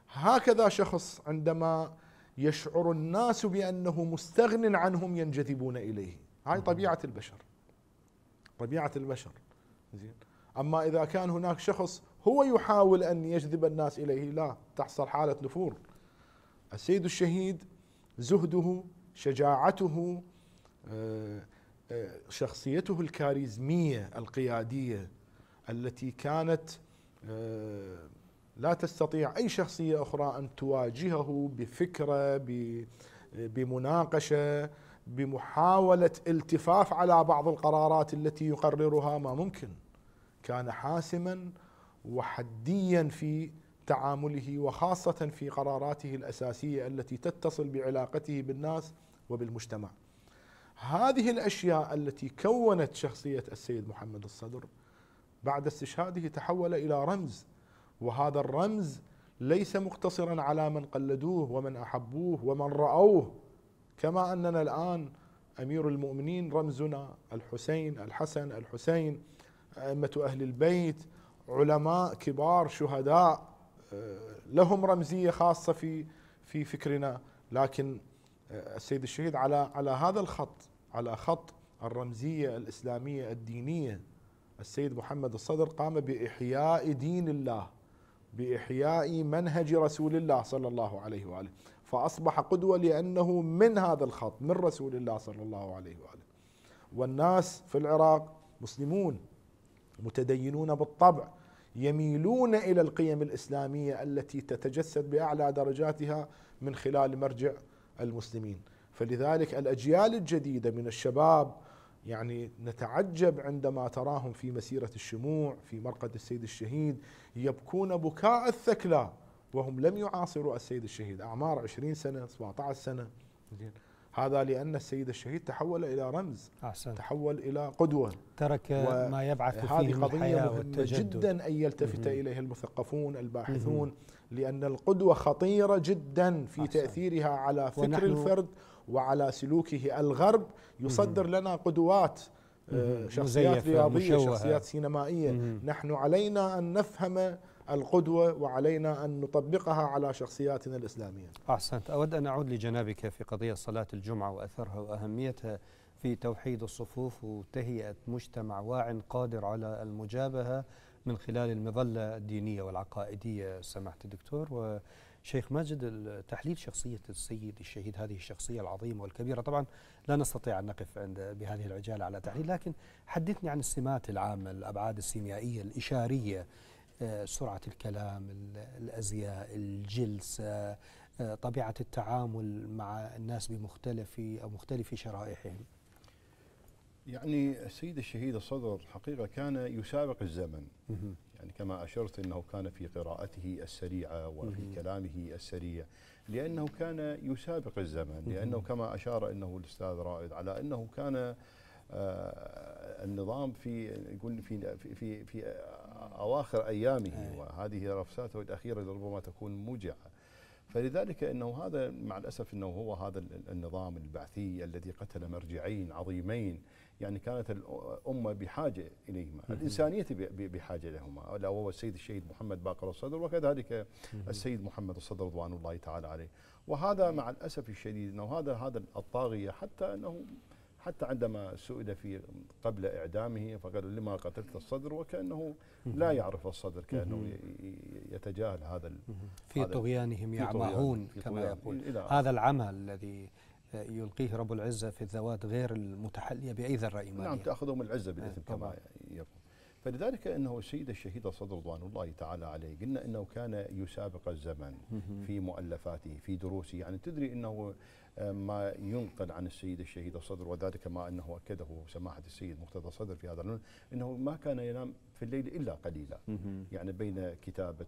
هكذا شخص عندما يشعر الناس بانه مستغن عنهم ينجذبون اليه هاي طبيعه البشر طبيعه البشر زين اما اذا كان هناك شخص هو يحاول أن يجذب الناس إليه لا تحصل حالة نفور السيد الشهيد زهده شجاعته آه، آه، شخصيته الكاريزمية القيادية التي كانت آه، لا تستطيع أي شخصية أخرى أن تواجهه بفكرة بمناقشة بمحاولة التفاف على بعض القرارات التي يقررها ما ممكن كان حاسما وحديا في تعامله وخاصة في قراراته الأساسية التي تتصل بعلاقته بالناس وبالمجتمع هذه الأشياء التي كونت شخصية السيد محمد الصدر بعد استشهاده تحول إلى رمز وهذا الرمز ليس مقتصرا على من قلدوه ومن أحبوه ومن رأوه كما أننا الآن أمير المؤمنين رمزنا الحسين الحسن الحسين أئمة أهل البيت علماء كبار شهداء آه، لهم رمزيه خاصه في في فكرنا لكن آه، السيد الشهيد على على هذا الخط على خط الرمزيه الاسلاميه الدينيه السيد محمد الصدر قام باحياء دين الله باحياء منهج رسول الله صلى الله عليه واله فاصبح قدوه لانه من هذا الخط من رسول الله صلى الله عليه واله والناس في العراق مسلمون المتدينون بالطبع يميلون الى القيم الاسلاميه التي تتجسد باعلى درجاتها من خلال مرجع المسلمين، فلذلك الاجيال الجديده من الشباب يعني نتعجب عندما تراهم في مسيره الشموع في مرقد السيد الشهيد يبكون بكاء الثكلى وهم لم يعاصروا السيد الشهيد، اعمار 20 سنه 17 سنه هذا لأن السيد الشهيد تحول إلى رمز أحسن. تحول إلى قدوة
ترك ما يبعث فيه هذه قضية مهمة جدا
أن يلتفت إليه المثقفون الباحثون مم. لأن القدوة خطيرة جدا في أحسن. تأثيرها على فكر الفرد وعلى سلوكه الغرب يصدر مم. لنا قدوات آه، مم. شخصيات رياضية شخصيات سينمائية نحن علينا أن نفهم القدوة وعلينا أن نطبقها على شخصياتنا الإسلامية
أحسنت أود أن أعود لجنابك في قضية صلاة الجمعة وأثرها وأهميتها في توحيد الصفوف وتهيئة مجتمع واع قادر على المجابهة من خلال المظلة الدينية والعقائدية سماحة الدكتور وشيخ ماجد تحليل شخصية السيد الشهيد هذه الشخصية العظيمة والكبيرة طبعا لا نستطيع أن نقف عند بهذه العجالة على تحليل لكن حدثني عن السمات العامة الأبعاد السيميائية الإشارية آه، سرعة الكلام الأزياء الجلسة آه، طبيعة التعامل مع الناس بمختلف أو مختلف شرائحهم
يعني السيد الشهيد الصدر حقيقة كان يسابق الزمن يعني كما أشرت أنه كان في قراءته السريعة وفي كلامه السريع لأنه كان يسابق الزمن لأنه كما أشار أنه الأستاذ رائد على أنه كان آه النظام في يقول في في في أواخر أيامه إيه. وهذه رفساته الأخيرة ربما تكون موجعة فلذلك انه هذا مع الاسف انه هو هذا النظام البعثي الذي قتل مرجعين عظيمين يعني كانت الامه بحاجه اليهما، الانسانيه بحاجه لهما، لا وهو السيد الشهيد محمد باقر الصدر وكذلك السيد محمد الصدر رضوان الله تعالى عليه، وهذا إيه. مع الاسف الشديد انه هذا هذا الطاغيه حتى انه حتى عندما سئل في قبل إعدامه فقال لما قتلت الصدر وكأنه لا يعرف الصدر كأنه يتجاهل هذا في طغيانهم يعمهون كما يقول هذا العمى الذي يلقيه
رب العزة في الذوات غير المتحلية بأي ذرة إيمانية نعم
تأخذهم العزة بالإثم آه، كما يقول فلذلك انه السيد الشهيد الصدر رضوان الله تعالى عليه قلنا انه كان يسابق الزمن في مؤلفاته في دروسه يعني تدري انه آه، ما ينقل عن السيد الشهيد الصدر وذلك ما انه اكده سماحه السيد مقتدى الصدر في هذا الامر انه ما كان ينام في الليل الا قليلا يعني بين كتابه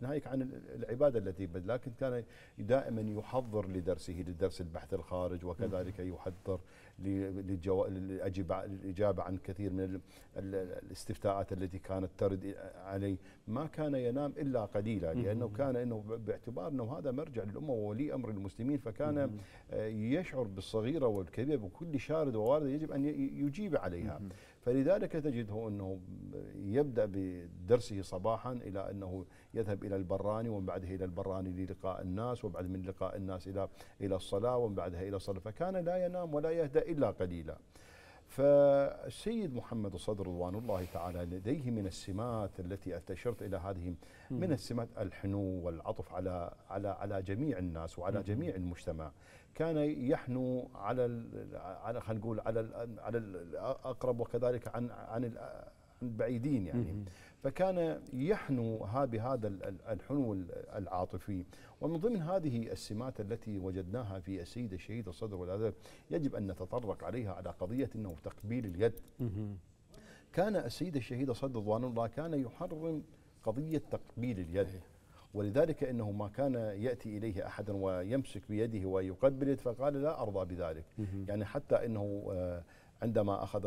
ناهيك عن العباده التي لكن كان دائما يحضر لدرسه لدرس البحث الخارج وكذلك يحضر للإجابة عن كثير من الاستفتاءات التي كانت ترد عليه ما كان ينام إلا قليلا لأنه كان أنه باعتبار أنه هذا مرجع للأمة وولي أمر المسلمين فكان آه، يشعر بالصغيرة والكبيرة بكل شارد ووارد يجب أن يجيب عليها فلذلك تجده أنه يبدأ بدرسه صباحا إلى أنه يذهب إلى البراني ومن بعدها إلى البراني للقاء الناس وبعد من لقاء الناس إلى إلى الصلاة ومن بعدها إلى الصلاة فكان لا ينام ولا يهدأ إلا قليلا فالسيد محمد الصدر رضوان الله تعالى لديه من السمات التي اشرت الى هذه من السمات الحنو والعطف على على على جميع الناس وعلى جميع المجتمع كان يحنو على على خلينا نقول على على الاقرب وكذلك عن عن بعيدين يعني فكان يحنو بهذا الحنو العاطفي ومن ضمن هذه السمات التي وجدناها في السيد الشهيد الصدر والأذى يجب أن نتطرق عليها على قضية أنه تقبيل اليد كان السيد الشهيد الصدر رضوان الله كان يحرم قضية تقبيل اليد إيه. ولذلك انه ما كان ياتي اليه احد ويمسك بيده ويقبله فقال لا ارضى بذلك يعني حتى انه آه، عندما أخذ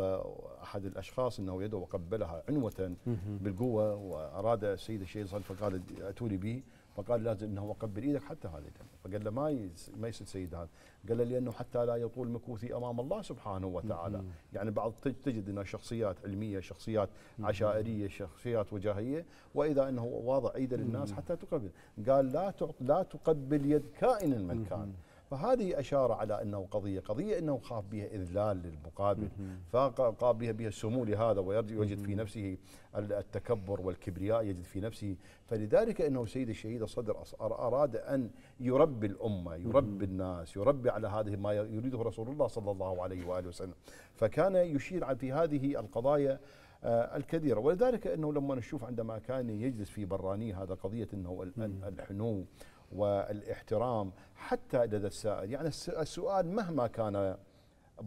أحد الأشخاص أنه يده وقبلها عنوة بالقوة وأراد السيد الشيخ صالح فقال أتوني به فقال لازم أنه أقبل إيدك حتى هذا فقال له ما ما يصير سيد هذا قال له لأنه حتى لا يطول مكوثي أمام الله سبحانه وتعالى يعني بعض تجد أن شخصيات علمية شخصيات عشائرية شخصيات وجاهية وإذا أنه واضع إيده للناس حتى تقبل قال لا لا تقبل يد كائن من كان فهذه أشارة على أنه قضية قضية أنه خاف بها إذلال للمقابل فقابلها بها السمو لهذا ويجد في نفسه التكبر والكبرياء يجد في نفسه فلذلك أنه سيد الشهيد الصدر أراد أن يربي الأمة يربي الناس يربي على هذه ما يريده رسول الله صلى الله عليه وآله وسلم فكان يشير في هذه القضايا آه، الكثيرة ولذلك أنه لما نشوف عندما كان يجلس في براني هذا قضية أنه الحنو والاحترام حتى لدى السائل يعني السؤال مهما كان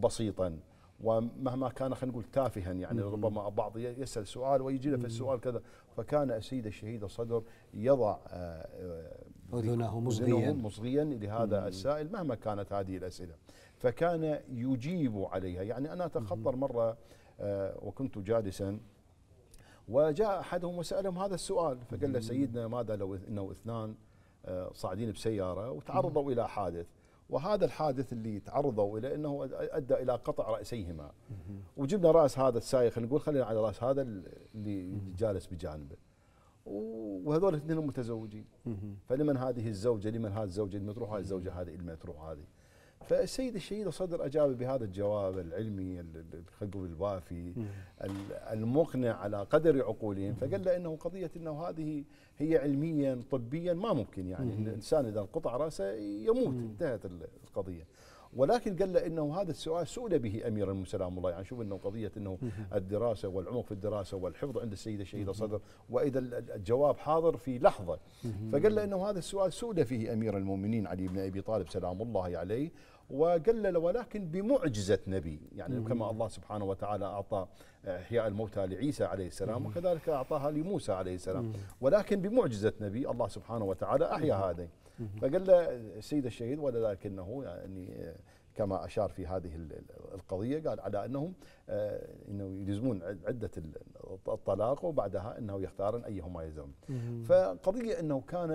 بسيطا ومهما كان خلينا نقول تافها يعني مم. ربما البعض يسال سؤال ويجي له في السؤال كذا فكان السيد الشهيد الصدر يضع آه، آه، اذنه مصغيا مصغيا لهذا مم. السائل مهما كانت هذه الاسئله فكان يجيب عليها يعني انا اتخطر مره آه، وكنت جالسا وجاء احدهم وسالهم هذا السؤال فقال له سيدنا ماذا لو انه اثنان آه، صاعدين بسياره وتعرضوا الى حادث وهذا الحادث اللي تعرضوا اليه انه ادى الى قطع راسيهما وجبنا راس هذا السايق نقول خلينا على راس هذا اللي جالس بجانبه وهذول الاثنين متزوجين فلمن هذه الزوجه لمن هذه الزوجه لمن تروح هذه الزوجه هذه لمن تروح هذه فالسيد الشهيد صدر أجاب بهذا الجواب العلمي الخلق الوافي المقنع على قدر عقولهم فقال له أنه قضية أنه هذه هي علميا طبيا ما ممكن يعني الإنسان إذا انقطع رأسه يموت انتهت القضية ولكن قال له انه هذا السؤال سئل به امير المسلم سلام الله يعني شوف انه قضيه انه الدراسه والعمق في الدراسه والحفظ عند السيده الشهيد صدر واذا الجواب حاضر في لحظه فقال له انه هذا السؤال سئل فيه امير المؤمنين علي بن ابي طالب سلام الله عليه وقلل ولكن بمعجزة نبي يعني كما الله سبحانه وتعالى أعطى إحياء الموتى لعيسى عليه السلام وكذلك أعطاها لموسى عليه السلام ولكن بمعجزة نبي الله سبحانه وتعالى أحيا هذه فقال له السيد الشهيد ولكنه يعني كما اشار في هذه القضيه قال على انهم آه، انه يلزمون عده الطلاق وبعدها انه يختارن ايهما يلزم فقضيه انه كان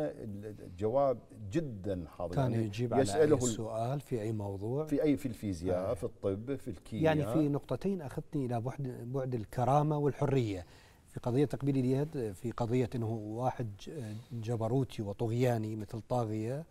الجواب جدا حاضر كان يجيب يسأله على أي سؤال في اي موضوع في اي في الفيزياء آه. في الطب في الكيمياء يعني في
نقطتين اخذتني الى بعد بعد الكرامه والحريه في قضية تقبيل اليد في قضية أنه واحد آه، جبروتي وطغياني مثل طاغية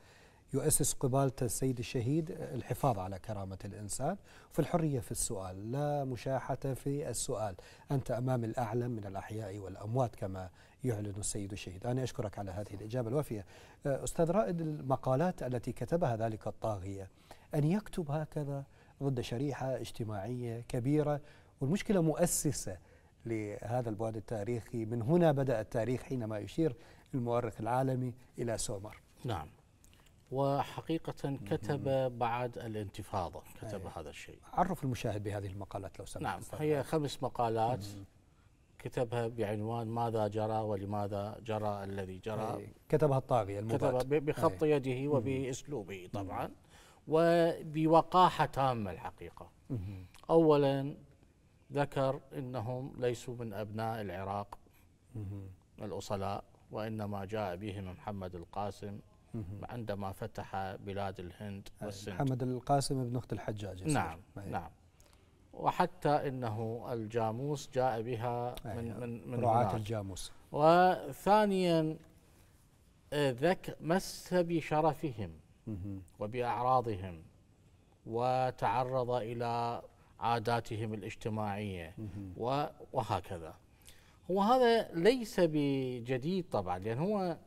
يؤسس قبالة السيد الشهيد الحفاظ على كرامة الإنسان في الحرية في السؤال لا مشاحة في السؤال أنت أمام الأعلم من الأحياء والأموات كما يعلن السيد الشهيد أنا أشكرك على هذه الإجابة الوافية أه، أستاذ رائد المقالات التي كتبها ذلك الطاغية أن يكتب هكذا ضد شريحة اجتماعية كبيرة والمشكلة مؤسسة لهذا البعد التاريخي من هنا بدأ التاريخ حينما يشير المؤرخ العالمي
إلى سومر نعم وحقيقة كتب بعد الانتفاضة كتب أيه. هذا الشيء عرف المشاهد بهذه المقالات لو سمحت نعم هي خمس مقالات مم. كتبها بعنوان ماذا جرى ولماذا جرى الذي جرى أيه. كتبها الطاغية المبات كتب إيه. بخط أيه. يده وبأسلوبه طبعا مم. وبوقاحة تامة الحقيقة مم. أولا ذكر أنهم ليسوا من أبناء العراق مم. الأصلاء وإنما جاء بهم محمد القاسم عندما فتح بلاد الهند والسند محمد
القاسم بن أخت
الحجاج نعم نعم وحتى انه الجاموس جاء بها من من من رعاة الجاموس وثانيا ذك مس بشرفهم وبأعراضهم وتعرض إلى عاداتهم الاجتماعية وهكذا هو هذا ليس بجديد طبعا لأن هو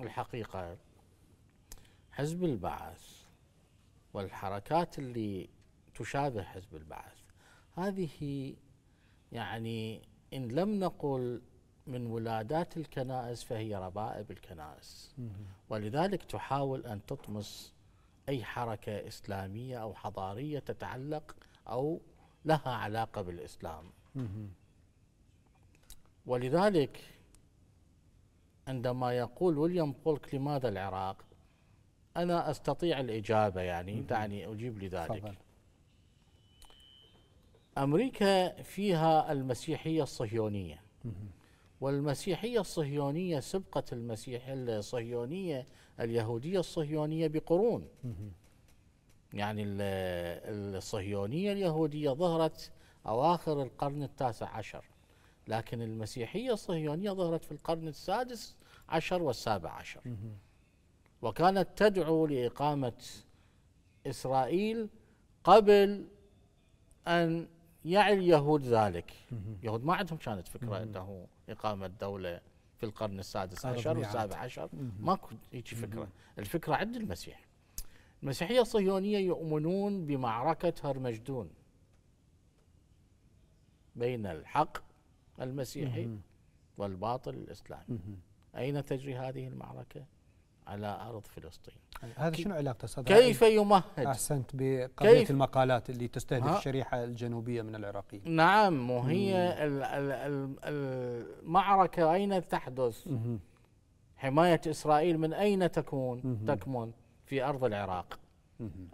الحقيقة حزب البعث والحركات اللي تشابه حزب البعث هذه يعني إن لم نقل من ولادات الكنائس فهي ربائب الكنائس ولذلك تحاول أن تطمس أي حركة إسلامية أو حضارية تتعلق أو لها علاقة بالإسلام ولذلك عندما يقول ويليام بولك لماذا العراق أنا أستطيع الإجابة يعني دعني أجيب لذلك فضل. أمريكا فيها المسيحية الصهيونية والمسيحية الصهيونية سبقت المسيحية الصهيونية اليهودية الصهيونية بقرون يعني الصهيونية اليهودية ظهرت أواخر القرن التاسع عشر لكن المسيحية الصهيونية ظهرت في القرن السادس عشر والسابع عشر وكانت تدعو لاقامه اسرائيل قبل ان يعي اليهود ذلك اليهود ما عندهم كانت فكره انه اقامه دوله في القرن السادس عشر والسابع عشر ماكو هيك فكره الفكره عند المسيح المسيحيه الصهيونيه يؤمنون بمعركه هرمجدون بين الحق المسيحي والباطل الاسلامي اين تجري هذه المعركه على أرض فلسطين
هذا شنو علاقته استاذ كيف يمهد احسنت بقضيه المقالات اللي تستهدف الشريحه الجنوبيه من العراقيين نعم وهي
المعركه اين تحدث حمايه اسرائيل من اين تكون تكمن في ارض العراق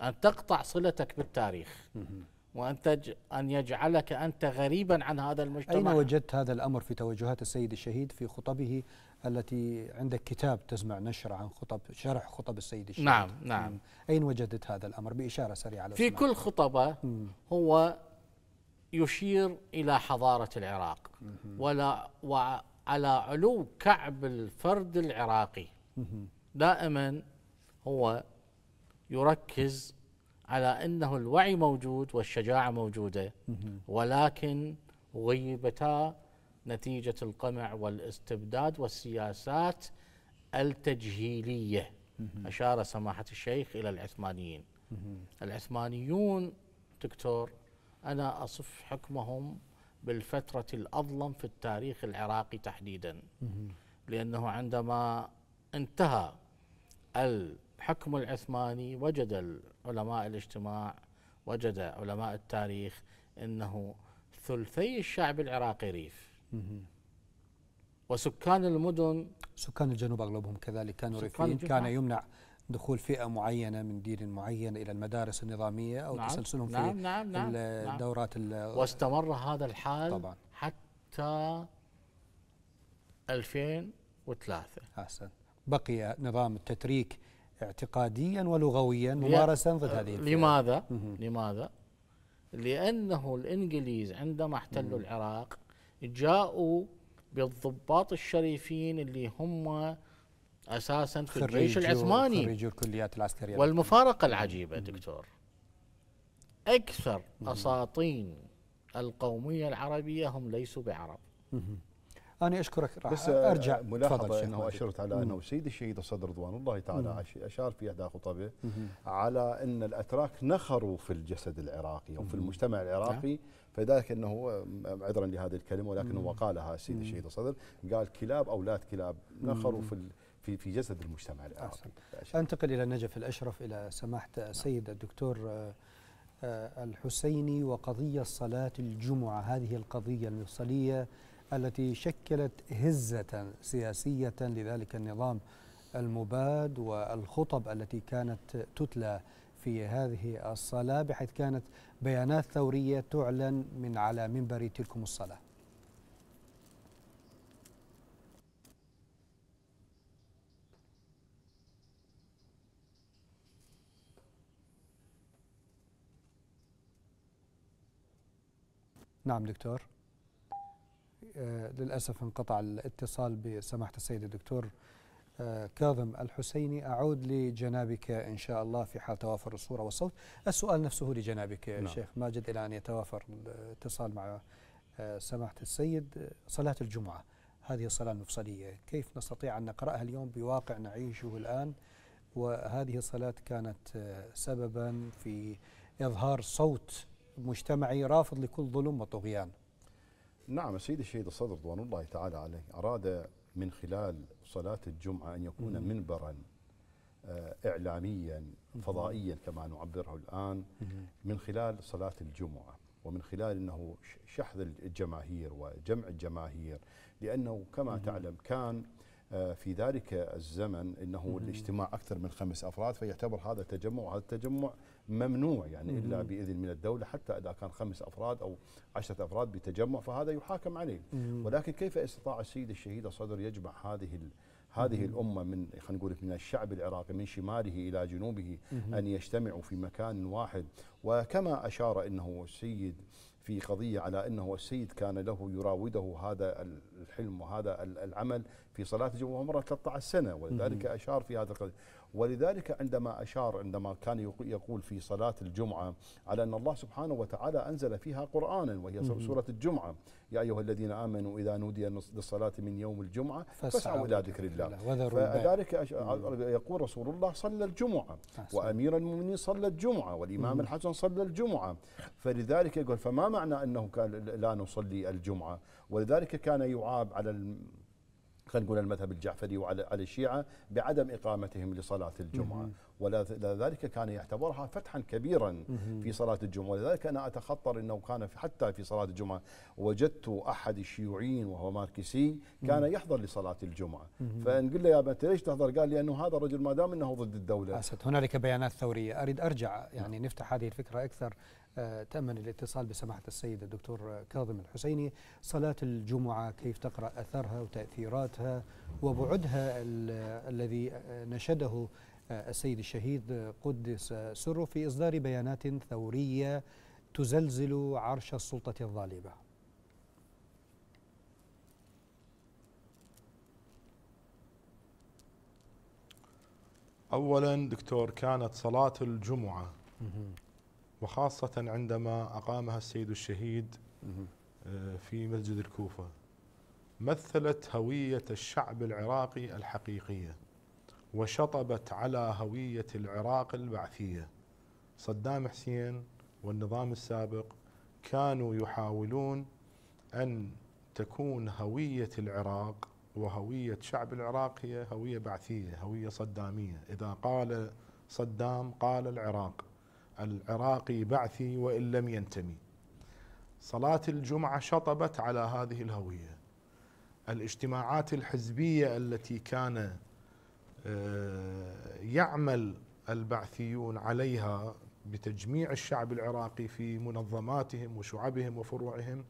ان تقطع صلتك بالتاريخ وان تج ان يجعلك انت غريبا عن هذا المجتمع اين وجدت
هذا الامر في توجهات السيد الشهيد في خطبه التي عندك كتاب تسمع نشر عن خطب شرح خطب السيد الشهيد نعم،, نعم نعم أين وجدت هذا الأمر بإشارة سريعة في كل
خطبة هو يشير إلى حضارة العراق ولا وعلى علو كعب الفرد العراقي دائما هو يركز على أنه الوعي موجود والشجاعة موجودة ولكن غيبتا نتيجة القمع والاستبداد والسياسات التجهيلية أشار سماحة الشيخ إلى العثمانيين العثمانيون دكتور أنا أصف حكمهم بالفترة الأظلم في التاريخ العراقي تحديدا لأنه عندما انتهى الحكم العثماني وجد علماء الاجتماع وجد علماء التاريخ أنه ثلثي الشعب العراقي ريف
وسكان المدن سكان الجنوب اغلبهم كذلك كانوا ريفيين كان نعم. يمنع دخول فئه معينه من دين معين الى المدارس النظاميه او نعم تسلسلهم نعم في نعم نعم, نعم،, نعم. الدورات نعم
واستمر هذا الحال طبعا حتى 2003 حسن
بقي نظام التتريك
اعتقاديا ولغويا ممارسا ضد هذه الفئة. لماذا؟ لماذا؟ لانه الانجليز عندما احتلوا العراق جاءوا بالضباط الشريفين اللي هم اساسا في الجيش العثماني خريجو الكليات العسكريه والمفارقه العجيبه دكتور اكثر اساطين القوميه العربيه هم ليسوا بعرب انا اشكرك راح بس ارجع آه، ملاحظه انه اشرت على انه
سيد الشهيد الصدر رضوان الله تعالى اشار في احدى خطبه على ان الاتراك نخروا في الجسد العراقي او في المجتمع نعم. العراقي فذلك انه عذرا لهذه الكلمه ولكنه قالها سيد الشهيد الصدر قال كلاب اولاد كلاب نخروا في في في جسد المجتمع
العراقي انتقل الى نجف الاشرف الى سماحه السيد الدكتور آه، آه، الحسيني وقضيه صلاه الجمعه هذه القضيه المفصليه التي شكلت هزة سياسية لذلك النظام المباد والخطب التي كانت تتلى في هذه الصلاة بحيث كانت بيانات ثورية تعلن من على منبر تلكم الصلاة نعم دكتور آه، للأسف انقطع الاتصال بسماحة السيد الدكتور آه، كاظم الحسيني أعود لجنابك إن شاء الله في حال توافر الصورة والصوت السؤال نفسه لجنابك نعم. شيخ ماجد إلى أن يتوافر الاتصال مع آه، سماحة السيد صلاة الجمعة هذه الصلاة المفصلية كيف نستطيع أن نقرأها اليوم بواقع نعيشه الآن وهذه الصلاة كانت سببا في إظهار صوت مجتمعي رافض لكل ظلم وطغيان
نعم سيدي الشهيد الصدر رضوان الله تعالى عليه أراد من خلال صلاة الجمعة أن يكون منبرا آه، إعلاميا فضائيا كما نعبره الآن من خلال صلاة الجمعة ومن خلال أنه شحذ الجماهير وجمع الجماهير لأنه كما تعلم كان آه، في ذلك الزمن انه الاجتماع اكثر من خمس افراد فيعتبر هذا تجمع وهذا التجمع ممنوع يعني الا باذن من الدوله حتى اذا كان خمس افراد او عشرة افراد بتجمع فهذا يحاكم عليه ولكن كيف استطاع السيد الشهيد الصدر يجمع هذه هذه الامه من خلينا نقول من الشعب العراقي من شماله الى جنوبه ان يجتمعوا في مكان واحد وكما اشار انه السيد في قضية على أنه السيد كان له يراوده هذا الحلم وهذا العمل في صلاة الجمعة عمره 13 سنة ولذلك أشار في هذا القضية ولذلك عندما أشار عندما كان يقول في صلاة الجمعة على أن الله سبحانه وتعالى أنزل فيها قرآنا وهي سورة الجمعة يا أيها الذين آمنوا إذا نودي للصلاة من يوم الجمعة فاسعوا إلى ذكر الله فذلك يقول رسول الله صلى الجمعة وأمير المؤمنين صلى الجمعة والإمام الحسن صلى الجمعة فلذلك يقول فما معنى أنه كان لا نصلي الجمعة ولذلك كان يعاب على خلينا نقول المذهب الجعفري وعلى على الشيعة بعدم إقامتهم لصلاة الجمعة ولذلك كان يعتبرها فتحا كبيرا في صلاة الجمعة ولذلك أنا أتخطر أنه كان في حتى في صلاة الجمعة وجدت أحد الشيوعيين وهو ماركسي كان يحضر لصلاة الجمعة فنقول له يا بنت ليش تحضر قال لأنه هذا الرجل ما دام أنه ضد الدولة أسد
هنالك بيانات ثورية أريد أرجع يعني نعم. نفتح هذه الفكرة أكثر تأمن الاتصال بسماحة السيد الدكتور كاظم الحسيني صلاة الجمعة كيف تقرأ أثرها وتأثيراتها وبعدها الذي نشده آه، السيد الشهيد قدس سره في إصدار بيانات ثورية تزلزل عرش السلطة الظالمة
أولا دكتور كانت صلاة الجمعة وخاصة عندما أقامها السيد الشهيد آه، في مسجد الكوفة مثلت هوية الشعب العراقي الحقيقية وشطبت على هوية العراق البعثية صدام حسين والنظام السابق كانوا يحاولون أن تكون هوية العراق وهوية شعب العراق هي هوية بعثية هوية صدامية إذا قال صدام قال العراق العراقي بعثي وإن لم ينتمي صلاة الجمعة شطبت على هذه الهوية الاجتماعات الحزبية التي كان آه، يعمل البعثيون عليها بتجميع الشعب العراقي في منظماتهم وشعبهم وفروعهم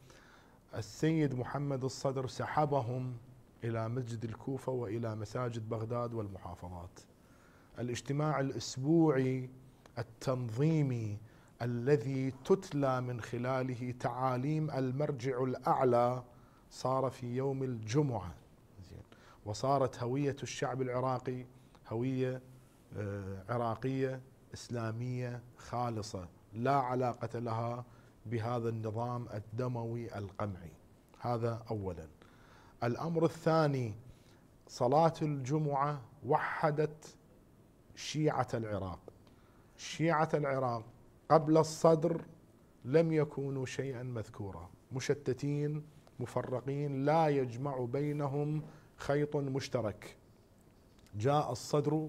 السيد محمد الصدر سحبهم إلى مسجد الكوفة وإلى مساجد بغداد والمحافظات الاجتماع الأسبوعي التنظيمي الذي تتلى من خلاله تعاليم المرجع الاعلى صار في يوم الجمعه وصارت هويه الشعب العراقي هويه آه، عراقيه اسلاميه خالصه لا علاقه لها بهذا النظام الدموي القمعي هذا اولا الامر الثاني صلاه الجمعه وحدت شيعه العراق شيعة العراق قبل الصدر لم يكونوا شيئا مذكورا مشتتين مفرقين لا يجمع بينهم خيط مشترك جاء الصدر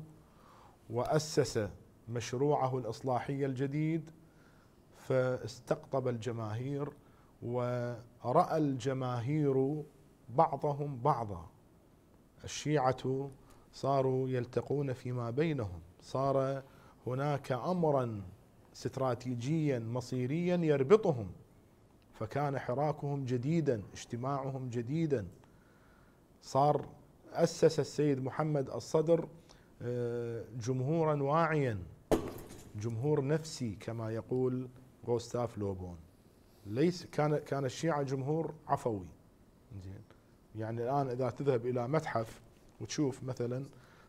وأسس مشروعه الإصلاحي الجديد فاستقطب الجماهير ورأى الجماهير بعضهم بعضا الشيعة صاروا يلتقون فيما بينهم صار هناك امرا استراتيجيا مصيريا يربطهم فكان حراكهم جديدا اجتماعهم جديدا صار اسس السيد محمد الصدر آه، جمهورا واعيا جمهور نفسي كما يقول غوستاف لوبون ليس كان كان الشيعه جمهور عفوي زين يعني الان اذا تذهب الى متحف وتشوف مثلا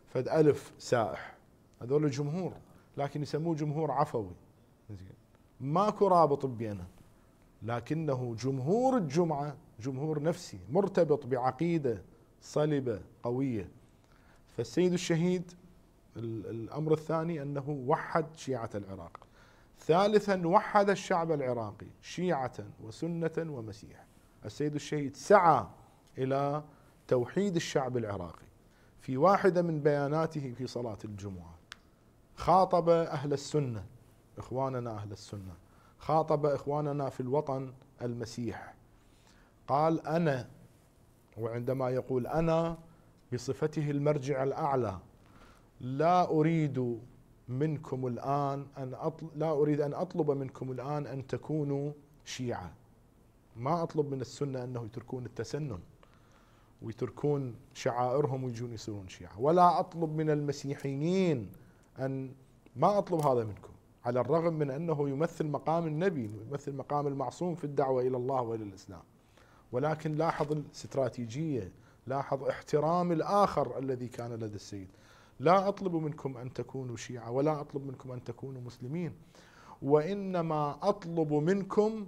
فد ألف سائح هذول جمهور لكن يسموه جمهور عفوي زين ماكو رابط بينه لكنه جمهور الجمعة جمهور نفسي مرتبط بعقيدة صلبة قوية فالسيد الشهيد الأمر الثاني أنه وحد شيعة العراق ثالثا وحد الشعب العراقي شيعة وسنة ومسيح السيد الشهيد سعى إلى توحيد الشعب العراقي في واحدة من بياناته في صلاة الجمعة خاطب أهل السنة إخواننا أهل السنة خاطب إخواننا في الوطن المسيح قال أنا وعندما يقول أنا بصفته المرجع الأعلى لا أريد منكم الآن أن أطل... لا أريد أن أطلب منكم الآن أن تكونوا شيعة ما أطلب من السنة أنه يتركون التسنن ويتركون شعائرهم ويجون يصيرون شيعة ولا أطلب من المسيحيين أن ما أطلب هذا منكم على الرغم من أنه يمثل مقام النبي يمثل مقام المعصوم في الدعوة إلى الله وإلى الإسلام ولكن لاحظ الاستراتيجية لاحظ احترام الآخر الذي كان لدى السيد لا أطلب منكم أن تكونوا شيعة ولا أطلب منكم أن تكونوا مسلمين وإنما أطلب منكم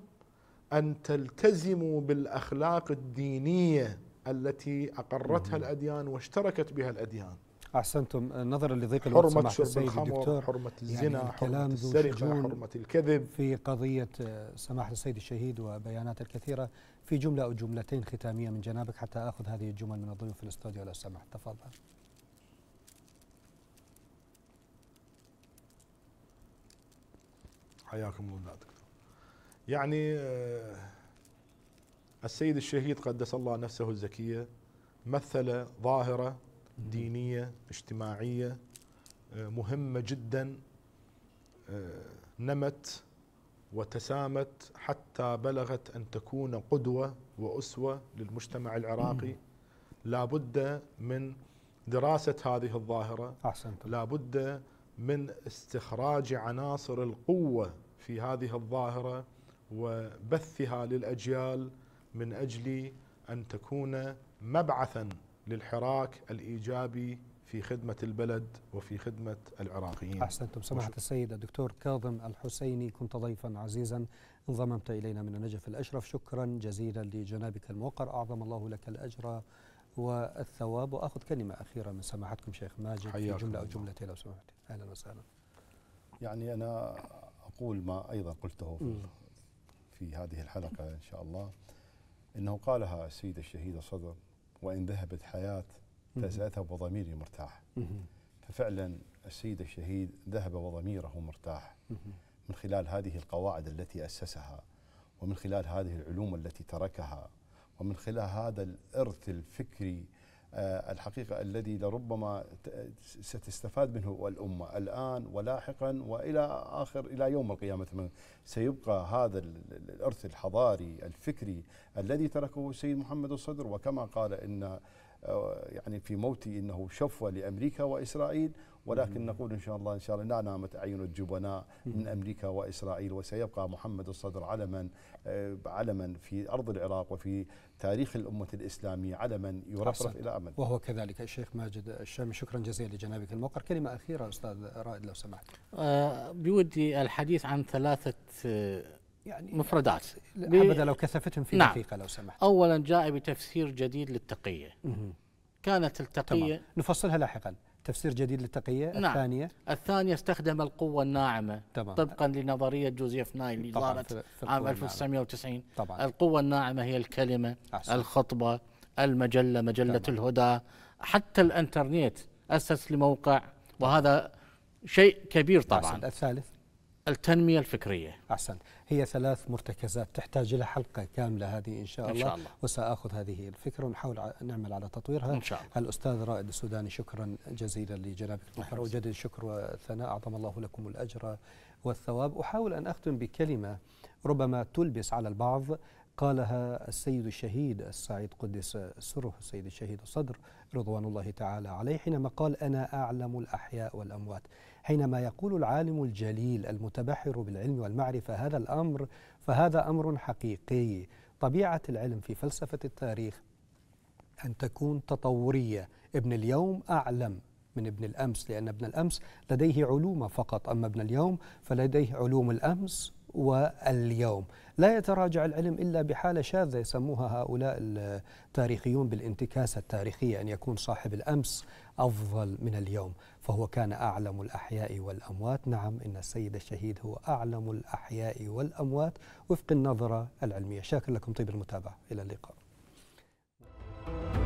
أن تلتزموا بالأخلاق الدينية التي أقرتها الأديان واشتركت بها الأديان احسنتم نظرا
لضيق الوقت حرمه شرب الخمر حرمه يعني الزنا يعني حرمه السرقه حرمه الكذب في قضيه آه، سماحه السيد الشهيد وبيانات الكثيره في جمله او جملتين ختاميه من جنابك حتى اخذ هذه الجمل من الضيوف في الاستوديو لو سمحت تفضل
حياكم الله دكتور يعني آه، السيد الشهيد قدس الله نفسه الزكيه مثل ظاهره دينية اجتماعية آه، مهمة جدا آه، نمت وتسامت حتى بلغت أن تكون قدوة وأسوة للمجتمع العراقي لابد من دراسة هذه الظاهرة أحسنت. لابد من استخراج عناصر القوة في هذه الظاهرة وبثها للأجيال من أجل أن تكون مبعثا للحراك الايجابي في خدمة البلد وفي خدمة العراقيين أحسنتم سماحة السيد الدكتور كاظم الحسيني كنت ضيفا
عزيزا انضممت إلينا من النجف الأشرف شكرا جزيلا لجنابك الموقر أعظم الله لك الأجر والثواب وأخذ كلمة أخيرة من سماحتكم شيخ ماجد في جملة أو جملتين لو سمحت أهلا وسهلا
يعني أنا أقول ما أيضا قلته في, في هذه الحلقة إن شاء الله أنه قالها السيد الشهيد الصدر وإن ذهبت حياة فسأذهب وضميري مرتاح ففعلا السيد الشهيد ذهب وضميره مرتاح من خلال هذه القواعد التي أسسها ومن خلال هذه العلوم التي تركها ومن خلال هذا الإرث الفكري آه، الحقيقة الذي لربما ستستفاد منه الأمة الآن ولاحقا وإلى آخر إلى يوم القيامة سيبقى هذا الإرث الحضاري الفكري الذي تركه السيد محمد الصدر وكما قال إن آه، يعني في موتي انه شفوه لامريكا واسرائيل ولكن نقول ان شاء الله ان شاء الله لا نامت اعين الجبناء من امريكا واسرائيل وسيبقى محمد الصدر علما آه، علما في ارض العراق وفي تاريخ الامه الاسلاميه علما يرفرف الى امل.
وهو كذلك الشيخ ماجد الشامي شكرا جزيلا لجنابك الموقر، كلمه اخيره استاذ رائد لو سمحت.
آه بودي الحديث عن ثلاثه آه، يعني مفردات ابدا لو كثفتهم في نعم دقيقه لو سمحت. اولا جاء بتفسير جديد للتقيه. كانت التقيه تمام. نفصلها لاحقا. تفسير جديد للتقية نعم. الثانية الثانية استخدم القوة الناعمة طبعا. طبقا لنظرية جوزيف نايل اللي ظهرت عام 1990 طبعا. القوة الناعمة هي الكلمة أحسن. الخطبة المجلة مجلة طبعا. الهدى حتى الانترنت أسس لموقع وهذا شيء كبير طبعا الثالث التنمية الفكرية أحسنت
هي ثلاث مرتكزات تحتاج إلى حلقة كاملة هذه إن شاء, إن شاء الله, الله وسأخذ هذه الفكرة ونحاول نعمل على تطويرها إن شاء الله الأستاذ رائد السوداني شكرا جزيلا لجنابك وجد الشكر والثناء أعظم الله لكم الأجر والثواب أحاول أن أختم بكلمة ربما تلبس على البعض قالها السيد الشهيد السعيد قدس سره السيد الشهيد الصدر رضوان الله تعالى عليه حينما قال أنا أعلم الأحياء والأموات حينما يقول العالم الجليل المتبحر بالعلم والمعرفة هذا الأمر فهذا أمر حقيقي طبيعة العلم في فلسفة التاريخ أن تكون تطورية ابن اليوم أعلم من ابن الأمس لأن ابن الأمس لديه علوم فقط أما ابن اليوم فلديه علوم الأمس واليوم لا يتراجع العلم إلا بحالة شاذة يسموها هؤلاء التاريخيون بالانتكاسة التاريخية أن يكون صاحب الأمس أفضل من اليوم فهو كان أعلم الأحياء والأموات نعم إن السيد الشهيد هو أعلم الأحياء والأموات وفق النظرة العلمية شاكر لكم طيب المتابعة إلى اللقاء